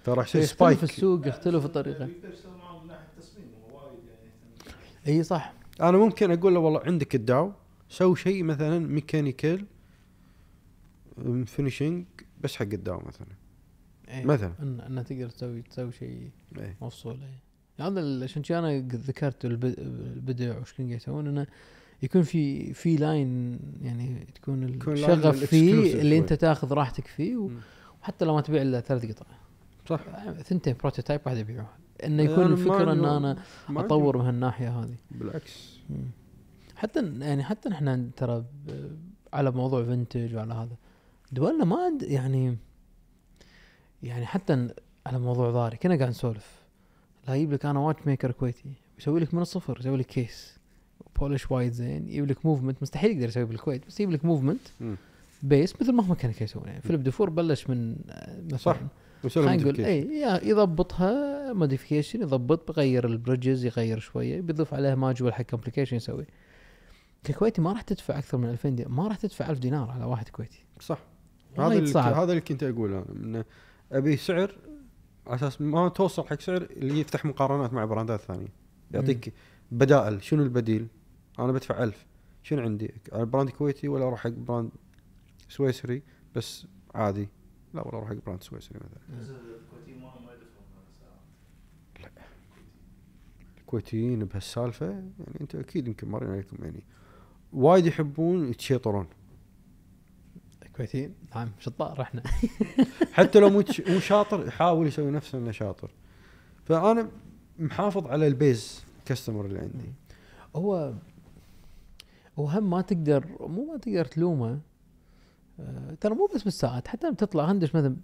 راح يصير سبايك في السوق يختلف الطريقه يعني اي صح انا ممكن اقول له والله عندك الداو سوي شيء مثلا ميكانيكال فينيشنج بس حق الداو مثلا أيه. مثلا ان, إن تقدر تسوي تسوي شيء أيه. مفصول هذا عشان يعني انا ذكرت البدع وش كانوا يسوون انه يكون في في لاين يعني تكون الشغف فيه اللي انت تاخذ راحتك فيه وحتى لو ما تبيع الا ثلاث قطع صح ثنتين بروتوتايب واحد يبيعوها انه يكون يعني الفكره ان انا اطور من هالناحيه هذه بالعكس حتى يعني حتى احنا ترى على موضوع فنتج وعلى هذا دولنا ما عند يعني يعني حتى على موضوع ضاري كنا قاعد نسولف لا يجيب لك انا واتش ميكر كويتي يسوي لك من الصفر يسوي لك كيس بولش وايد زين يجيب لك موفمنت مستحيل يقدر يسوي بالكويت بس يجيب لك موفمنت بيس مثل ما هم كانوا يسوون يعني فيليب دفور بلش من آه، مثلا صح خلينا نقول اي يضبطها موديفيكيشن يضبط بغير البريدجز يغير شويه بيضيف عليها ماجوال حق كومبليكيشن يسوي ككويتي ما راح تدفع اكثر من 2000 دينار ما راح تدفع 1000 دينار على واحد كويتي صح هذا اللي هذا اللي كنت اقوله انا انه ابي سعر على اساس ما توصل حق سعر اللي يفتح مقارنات مع براندات ثانيه يعطيك بدائل شنو البديل؟ انا بدفع ألف شنو عندي براند كويتي ولا اروح حق براند سويسري بس عادي لا ولا اروح حق براند سويسري مثلا لا الكويتيين بهالسالفه يعني انت اكيد يمكن مرين عليكم يعني وايد يحبون يتشيطرون الكويتيين نعم شطار رحنا حتى لو مو شاطر يحاول يسوي نفسه انه شاطر فانا محافظ على البيز كاستمر اللي عندي هو وهم ما تقدر مو ما تقدر تلومه آه، ترى مو بس بالساعات حتى لما تطلع هندش مثلا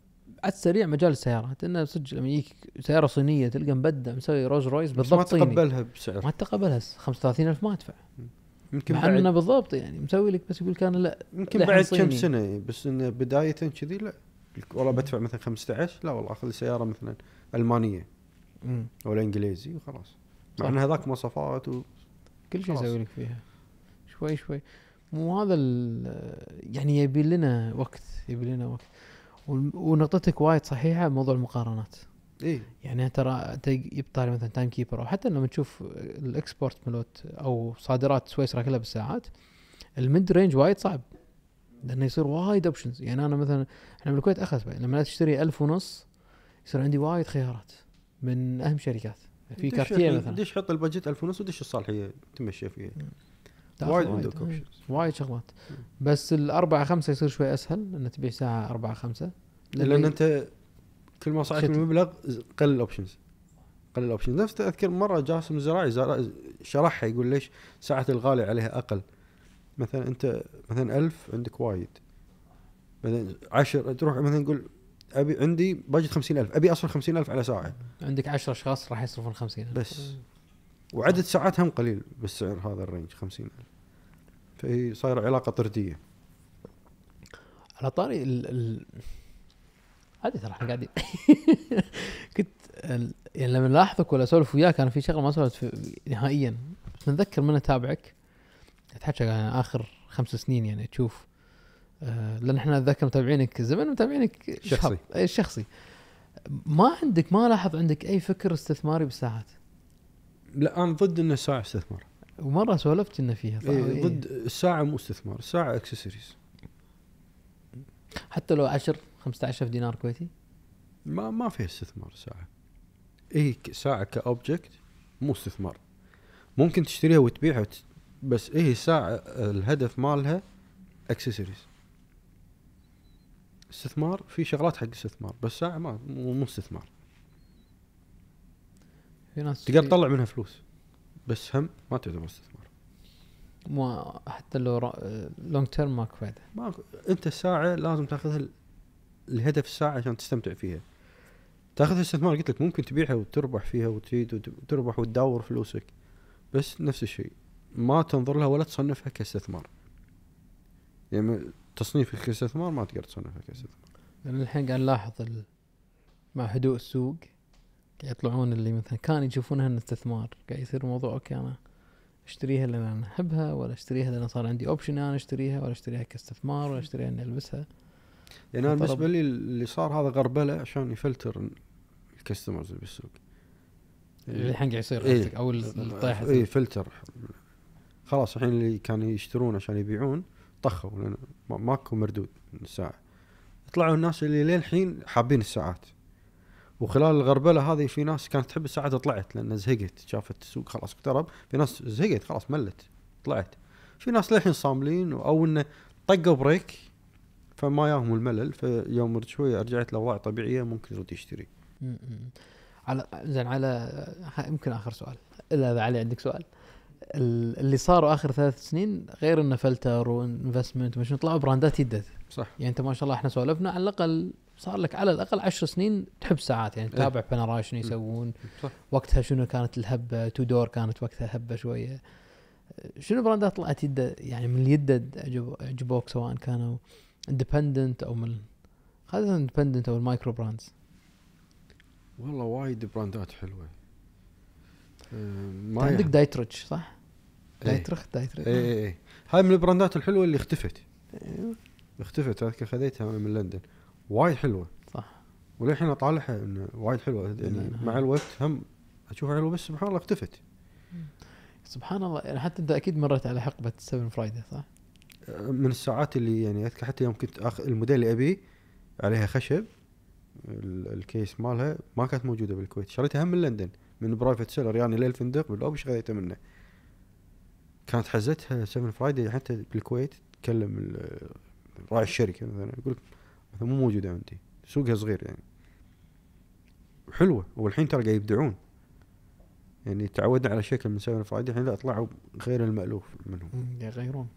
على السريع مجال السيارات انه صدق لما يجيك سياره صينيه تلقى مبدع مسوي روز رويس بالضبط ما تقبلها بسعر ما تقبلها 35000 ما ادفع يمكن مع بعد... انه بالضبط يعني مسوي لك بس يقول لك انا لا يمكن بعد كم سنه بس انه بدايه كذي لا والله بدفع مثلا 15 لا والله اخذ سياره مثلا المانيه ولا انجليزي وخلاص مع ان هذاك مواصفات و... كل شيء يسوي لك فيها شوي شوي مو هذا يعني يبي لنا وقت يبي لنا وقت ونقطتك وايد صحيحه موضوع المقارنات ايه يعني ترى يبطاري مثلا تايم كيبر او حتى لما تشوف الاكسبورت ملوت او صادرات سويسرا كلها بالساعات الميد رينج وايد صعب لانه يصير وايد اوبشنز يعني انا مثلا احنا بالكويت اخذ لما تشتري ألف ونص يصير عندي وايد خيارات من اهم شركات في كارتيه يعني؟ مثلا دش حط البادجت 1000 ونص ودش الصالحيه تمشي فيها نعم. وايد عندك اوبشنز وايد شغلات بس الأربعة خمسة يصير شوي أسهل انك تبيع ساعة أربعة خمسة لأن, لأن أنت كل ما صعدت المبلغ قل الأوبشنز قل الأوبشنز نفس أذكر مرة جاسم الزراعي شرحها يقول ليش ساعة الغالي عليها أقل مثلا أنت مثلا ألف عندك وايد مثلا 10 تروح مثلا نقول ابي عندي بجت 50000 ابي اصرف 50000 على ساعه عندك 10 اشخاص راح يصرفون 50000 بس وعدد ساعات هم قليل بالسعر هذا الرينج 50000 فهي صايره علاقه طرديه على طاري ال ال عادي ترى احنا قاعدين كنت يعني لما لاحظك ولا اسولف وياك كان في شغله ما سولفت نهائيا نتذكر من اتابعك اتحكى يعني اخر خمس سنين يعني تشوف آه، لان احنا نتذكر متابعينك زمان متابعينك شخصي اي شخصي ما عندك ما لاحظ عندك اي فكر استثماري بالساعات لا انا ضد ان الساعه استثمار ومره سولفت انه فيها صح؟ إيه, إيه. ضد الساعه مو استثمار الساعه اكسسوارز حتى لو 10 15000 دينار كويتي ما ما فيها استثمار إيه. ساعه اي ساعه كاوبجكت مو استثمار ممكن تشتريها وتبيعها وت... بس ايه ساعه الهدف مالها اكسسوارز استثمار في شغلات حق استثمار بس ساعه ما مو استثمار في ناس تقدر تطلع منها فلوس بس هم ما تعتبر استثمار ما حتى لو لونج تيرم ماكو فايده ما انت الساعه لازم تاخذها الهدف الساعه عشان تستمتع فيها تاخذ الاستثمار قلت لك ممكن تبيعها وتربح فيها وتزيد وتربح وتداور فلوسك بس نفس الشيء ما تنظر لها ولا تصنفها كاستثمار يعني تصنيفك كاستثمار ما تقدر تصنفها كاستثمار لان يعني الحين قاعد نلاحظ مع هدوء السوق يطلعون اللي مثلا كان يشوفونها ان استثمار قاعد يصير الموضوع اوكي انا اشتريها لان انا احبها ولا اشتريها لان صار عندي اوبشن انا اشتريها ولا اشتريها كاستثمار ولا اشتريها اني البسها يعني انا بالنسبه لي اللي صار هذا غربله عشان يفلتر الكستمرز اللي بالسوق اللي الحين قاعد يصير إيه او اللي إيه، طايح اي فلتر خلاص الحين اللي كانوا يشترون عشان يبيعون طخوا لان ماكو مردود من الساعه طلعوا الناس اللي للحين حابين الساعات وخلال الغربله هذه في ناس كانت تحب الساعات طلعت لان زهقت شافت السوق خلاص اقترب في ناس زهقت خلاص ملت طلعت في ناس للحين صاملين او انه طقوا بريك فما ياهم الملل فيوم شويه رجعت لاوضاع طبيعيه ممكن يرد يشتري. على زين على يمكن اخر سؤال الا اذا علي عندك سؤال اللي صاروا اخر ثلاث سنين غير انه فلتر وانفستمنت ومش طلعوا براندات يدت صح يعني انت ما شاء الله احنا سولفنا على الاقل صار لك على الاقل عشر سنين تحب ساعات يعني إيه. تتابع إيه. باناراي شنو يسوون صح. وقتها شنو كانت الهبه تو دور كانت وقتها هبه شويه شنو براندات طلعت يده يعني من اليد عجبوك سواء كانوا اندبندنت او من خاصه اندبندنت او المايكرو براندز والله وايد براندات حلوه آه، ما عندك دايتريتش يعني. صح؟ ايه. دايترخ دايتريتش اي اي اي هاي من البراندات الحلوه اللي اختفت إيه. اختفت اذكر خذيتها من لندن وايد حلوه صح وللحين اطالعها انه وايد حلوه إيه، يعني إيه. مع الوقت هم اشوفها حلوه بس سبحان الله اختفت سبحان الله يعني حتى انت اكيد مريت على حقبه 7 فرايدي صح؟ من الساعات اللي يعني اذكر حتى يوم كنت اخ الموديل اللي ابيه عليها خشب الكيس مالها ما كانت موجوده بالكويت شريتها هم من لندن من برايفت سيلر يعني للفندق بالاوبش شريتها منه كانت حزتها 7 فرايدي حتى بالكويت تكلم راعي الشركه مثلا يقول لك مو موجوده عندي سوقها صغير يعني حلوه والحين ترى قاعد يبدعون يعني تعودنا على شكل من سوالف الفرعي الحين لا طلعوا غير المالوف منهم يغيرون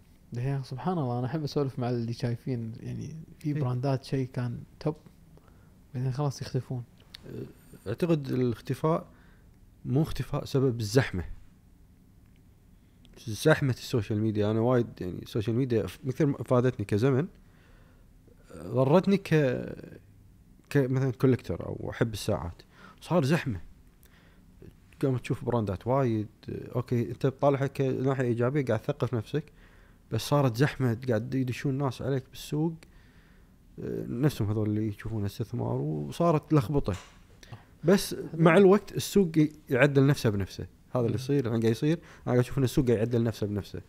سبحان الله انا احب اسولف مع اللي شايفين يعني في إيه. براندات شيء كان توب بعدين خلاص يختفون اعتقد الاختفاء مو اختفاء سبب الزحمه زحمه السوشيال ميديا انا وايد يعني السوشيال ميديا مثل ما افادتني كزمن ضرتني ك مثلا كوليكتر او احب الساعات صار زحمه قام تشوف براندات وايد اوكي انت طالعها كناحيه ايجابيه قاعد تثقف نفسك بس صارت زحمه قاعد يدشون ناس عليك بالسوق نفسهم هذول اللي يشوفون استثمار وصارت لخبطه بس مع الوقت السوق يعدل نفسه بنفسه هذا اللي يصير الحين قاعد يصير انا قاعد اشوف ان السوق قاعد يعدل نفسه بنفسه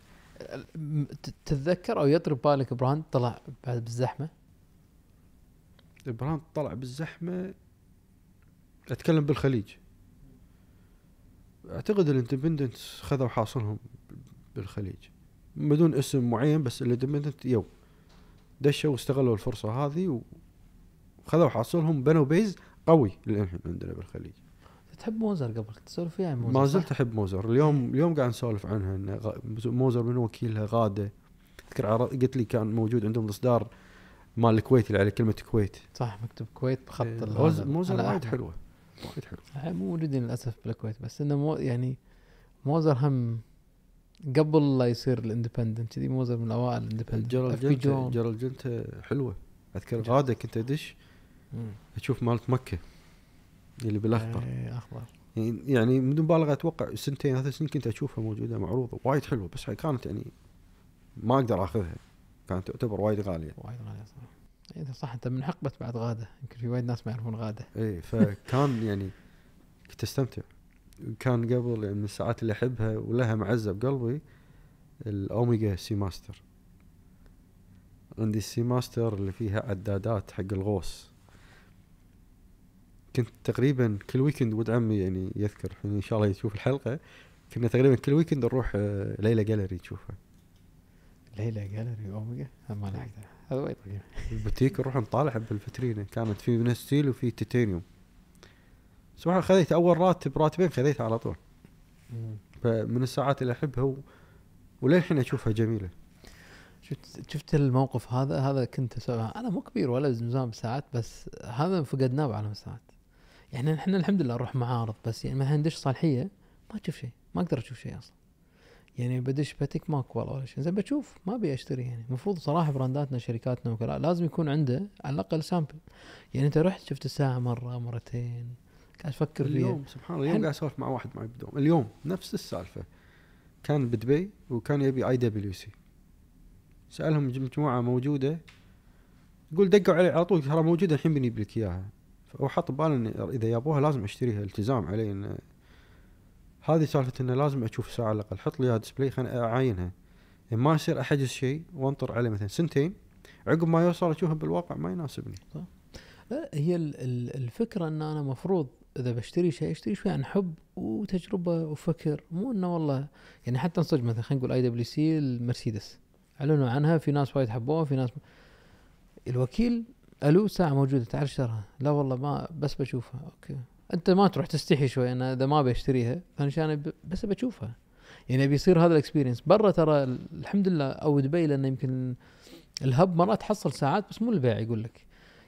تتذكر او يطرب بالك براند طلع بعد بالزحمه البراند طلع بالزحمه اتكلم بالخليج اعتقد الاندبندنت خذوا حاصلهم بالخليج بدون اسم معين بس الاندبندنت يو دشوا واستغلوا الفرصه هذه وخذوا حاصلهم بنوا بيز قوي للحين عندنا بالخليج تحب موزر قبل تسولف فيها موزر ما زلت احب موزر اليوم اليوم قاعد نسولف عنها انه موزر من وكيلها غاده اذكر قلت لي كان موجود عندهم الاصدار مال الكويت اللي على كلمه كويت صح مكتوب كويت بخط إيه، الهوز موزر وايد حلوه وايد حلوه مو موجودين للاسف بالكويت بس انه مو يعني موزر هم قبل لا يصير الاندبندنت كذي موزر من الاوائل الاندبندنت جرال جنتا جرال جنتا حلوه اذكر غاده كنت ادش اشوف مالت مكه اللي بالاخضر اي اخضر يعني-, يعني من دون مبالغه اتوقع سنتين ثلاث سنين كنت اشوفها موجوده معروضه وايد حلوه بس كانت يعني ما اقدر اخذها كانت تعتبر وايد غاليه وايد غاليه صح إيه، اذا صح انت من حقبه بعد غاده يمكن في وايد ناس ما يعرفون غاده اي فكان يعني كنت استمتع كان قبل يعني من الساعات اللي احبها ولها معزه بقلبي الاوميجا سي ماستر عندي السي ماستر اللي فيها عدادات حق الغوص كنت تقريبا كل ويكند ولد عمي يعني يذكر ان شاء الله يشوف الحلقه كنا تقريبا كل ويكند نروح آه، ليلى جاليري نشوفها ليلى جالري اوميجا هذا وايد هذا طيب. البوتيك نروح نطالع بالفترينه كانت في من ستيل وفي تيتانيوم سبحان الله خذيت اول راتب راتبين خذيتها على طول فمن الساعات اللي احبها و... وللحين اشوفها جميله شفت شفت الموقف هذا هذا كنت اسويها انا مو كبير ولا زمزام بالساعات بس هذا فقدناه بعالم الساعات يعني احنا الحمد لله نروح معارض بس يعني ندش صالحيه ما تشوف شيء ما اقدر اشوف شيء اصلا يعني بدش بتك ماكو والله ولا شيء زين بشوف ما ابي اشتري يعني المفروض صراحه برانداتنا شركاتنا وكذا لازم يكون عنده على الاقل سامبل يعني انت رحت شفت الساعه مره مرتين قاعد افكر فيها اليوم سبحان الله اليوم قاعد اسولف مع واحد معي بدوم اليوم نفس السالفه كان بدبي وكان يبي اي دبليو سي سالهم مجموعه موجوده يقول دقوا علي على طول ترى موجوده الحين بنجيب لك اياها وحط ببالي اذا يابوها لازم اشتريها التزام علي انه هذه سالفه انه لازم اشوف ساعه على الاقل حط لي اياها ديسبلاي خليني اعاينها ما يصير احجز شيء وانطر عليه مثلا سنتين عقب ما يوصل اشوفه بالواقع ما يناسبني صح. طيب. لا أه، هي الفكره ان انا مفروض اذا بشتري شيء اشتري شيء عن حب وتجربه وفكر مو انه والله يعني حتى نصج مثلا خلينا نقول اي دبليو سي المرسيدس اعلنوا عنها في ناس وايد حبوها في ناس الوكيل الو ساعه موجوده تعال اشترها لا والله ما بس بشوفها اوكي انت ما تروح تستحي شوي انا اذا ما ابي اشتريها فنشان بس بشوفها يعني بيصير هذا الاكسبيرينس برا ترى الحمد لله او دبي لانه يمكن الهب مرات تحصل ساعات بس مو البيع يقول لك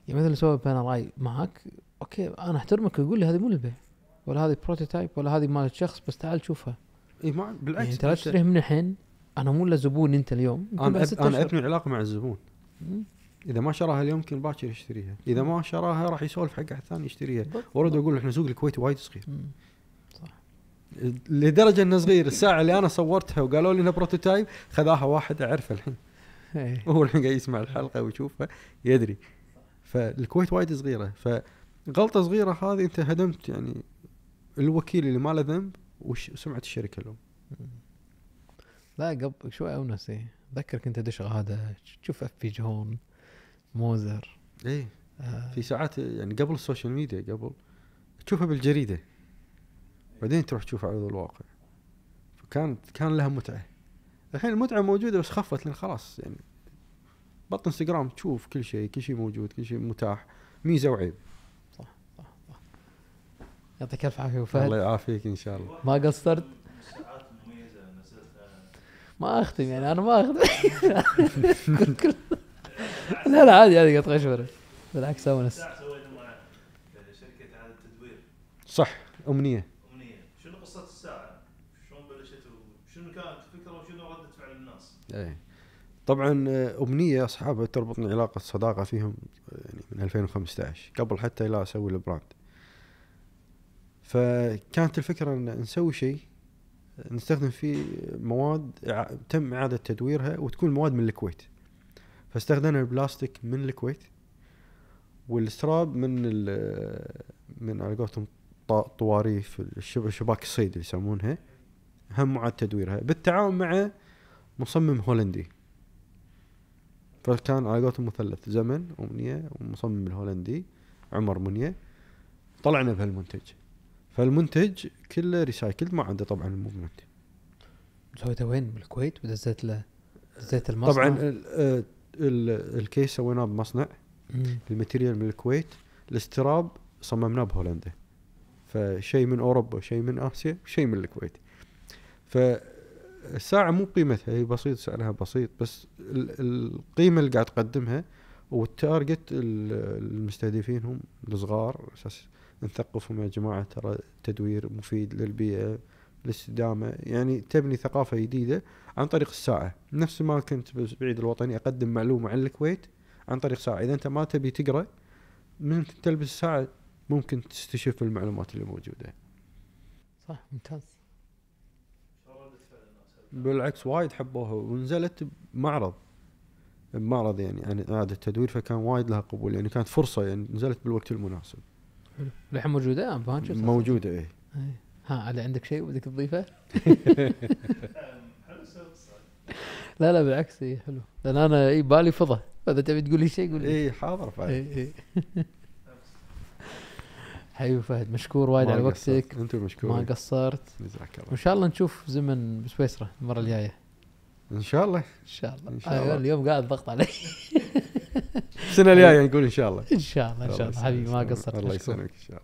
يعني مثلا سوى انا راي معك اوكي انا احترمك ويقول لي هذه مو البيع ولا هذه بروتوتايب ولا هذه مال شخص بس تعال شوفها اي ما بالعكس يعني انت لا تشتريها من الحين انا مو الا زبون انت اليوم انا انا ابني العلاقه مع الزبون اذا ما شراها اليوم يمكن باكر يشتريها اذا ما شراها راح يسولف حق احد ثاني يشتريها ورد اقول احنا سوق الكويت وايد صغير صح لدرجه انه صغير الساعه اللي انا صورتها وقالوا لي انها بروتوتايب خذاها واحد اعرفه الحين إيه. هو الحين قاعد يسمع الحلقه ويشوفها يدري فالكويت وايد صغيره فغلطه صغيره هذه انت هدمت يعني الوكيل اللي ما له ذنب وسمعه الشركه اليوم لا قبل شوي اونس إيه. اتذكر كنت ادش غاده تشوف في جهون جون موزر ايه آه. في ساعات يعني قبل السوشيال ميديا قبل تشوفها بالجريده بعدين تروح تشوفها على الواقع فكانت كان لها متعه الحين المتعه موجوده بس خفت لان خلاص يعني بط انستغرام تشوف كل شيء كل شيء موجود كل شيء متاح ميزه وعيب صح صح يعطيك الف عافيه وفهد الله يعافيك ان شاء الله ما قصرت آه، ما اختم يعني انا ما اختم لا لا عادي عادي قط غشبره بالعكس ونس سويته مع شركه اعاده تدوير صح امنيه امنيه شنو قصه الساعه؟ شلون بلشت وشنو كانت الفكره وشنو رده فعل الناس؟ ايه طبعا آه، امنيه اصحابها تربطني علاقه صداقه فيهم آه، يعني من 2015 قبل حتى لا اسوي البراند فكانت الفكره ان نسوي شيء نستخدم فيه مواد تم اعاده تدويرها وتكون مواد من الكويت فاستخدمنا البلاستيك من الكويت والستراب من ال من على قولتهم طواريف شباك الصيد اللي يسمونها هم معاد تدويرها بالتعاون مع مصمم هولندي فكان على قولتهم مثلث زمن أمنية ومصمم الهولندي عمر منية طلعنا بهالمنتج فالمنتج كله ريسايكل ما عنده طبعا الموفمنت سويته وين بالكويت ودزيت له دزيت المصنع طبعا آه، الكيس سويناه بمصنع الماتيريال من الكويت الاستراب صممناه بهولندا فشيء من اوروبا شيء من اسيا شيء من الكويت فالساعة مو قيمتها هي بسيط سعرها بسيط بس القيمة اللي قاعد تقدمها والتارجت المستهدفين هم الصغار اساس نثقفهم يا جماعة ترى التدوير مفيد للبيئة الاستدامه يعني تبني ثقافه جديده عن طريق الساعه نفس ما كنت بعيد الوطني اقدم معلومه عن الكويت عن طريق ساعه اذا انت ما تبي تقرا من تلبس الساعه ممكن تستشف المعلومات اللي موجوده صح ممتاز بالعكس وايد حبوها ونزلت بمعرض بمعرض يعني عن اعاده التدوير فكان وايد لها قبول يعني كانت فرصه يعني نزلت بالوقت المناسب حلو للحين موجوده موجوده اي إيه. ها علي عندك شيء بدك تضيفه؟ لا لا بالعكس اي حلو لان انا اي بالي فضى فاذا تبي تقول لي شيء قول لي اي حاضر فهد اي اي حبيبي فهد مشكور وايد على وقتك انت مشكور ما قصرت جزاك الله وان شاء الله نشوف زمن بسويسرا المره الجايه ان شاء الله ان شاء الله, إن شاء آه، الله. آه اليوم قاعد ضغط علي السنه الجايه نقول ان شاء الله ان شاء الله ان شاء الله حبيبي ما قصرت الله يسلمك ان شاء الله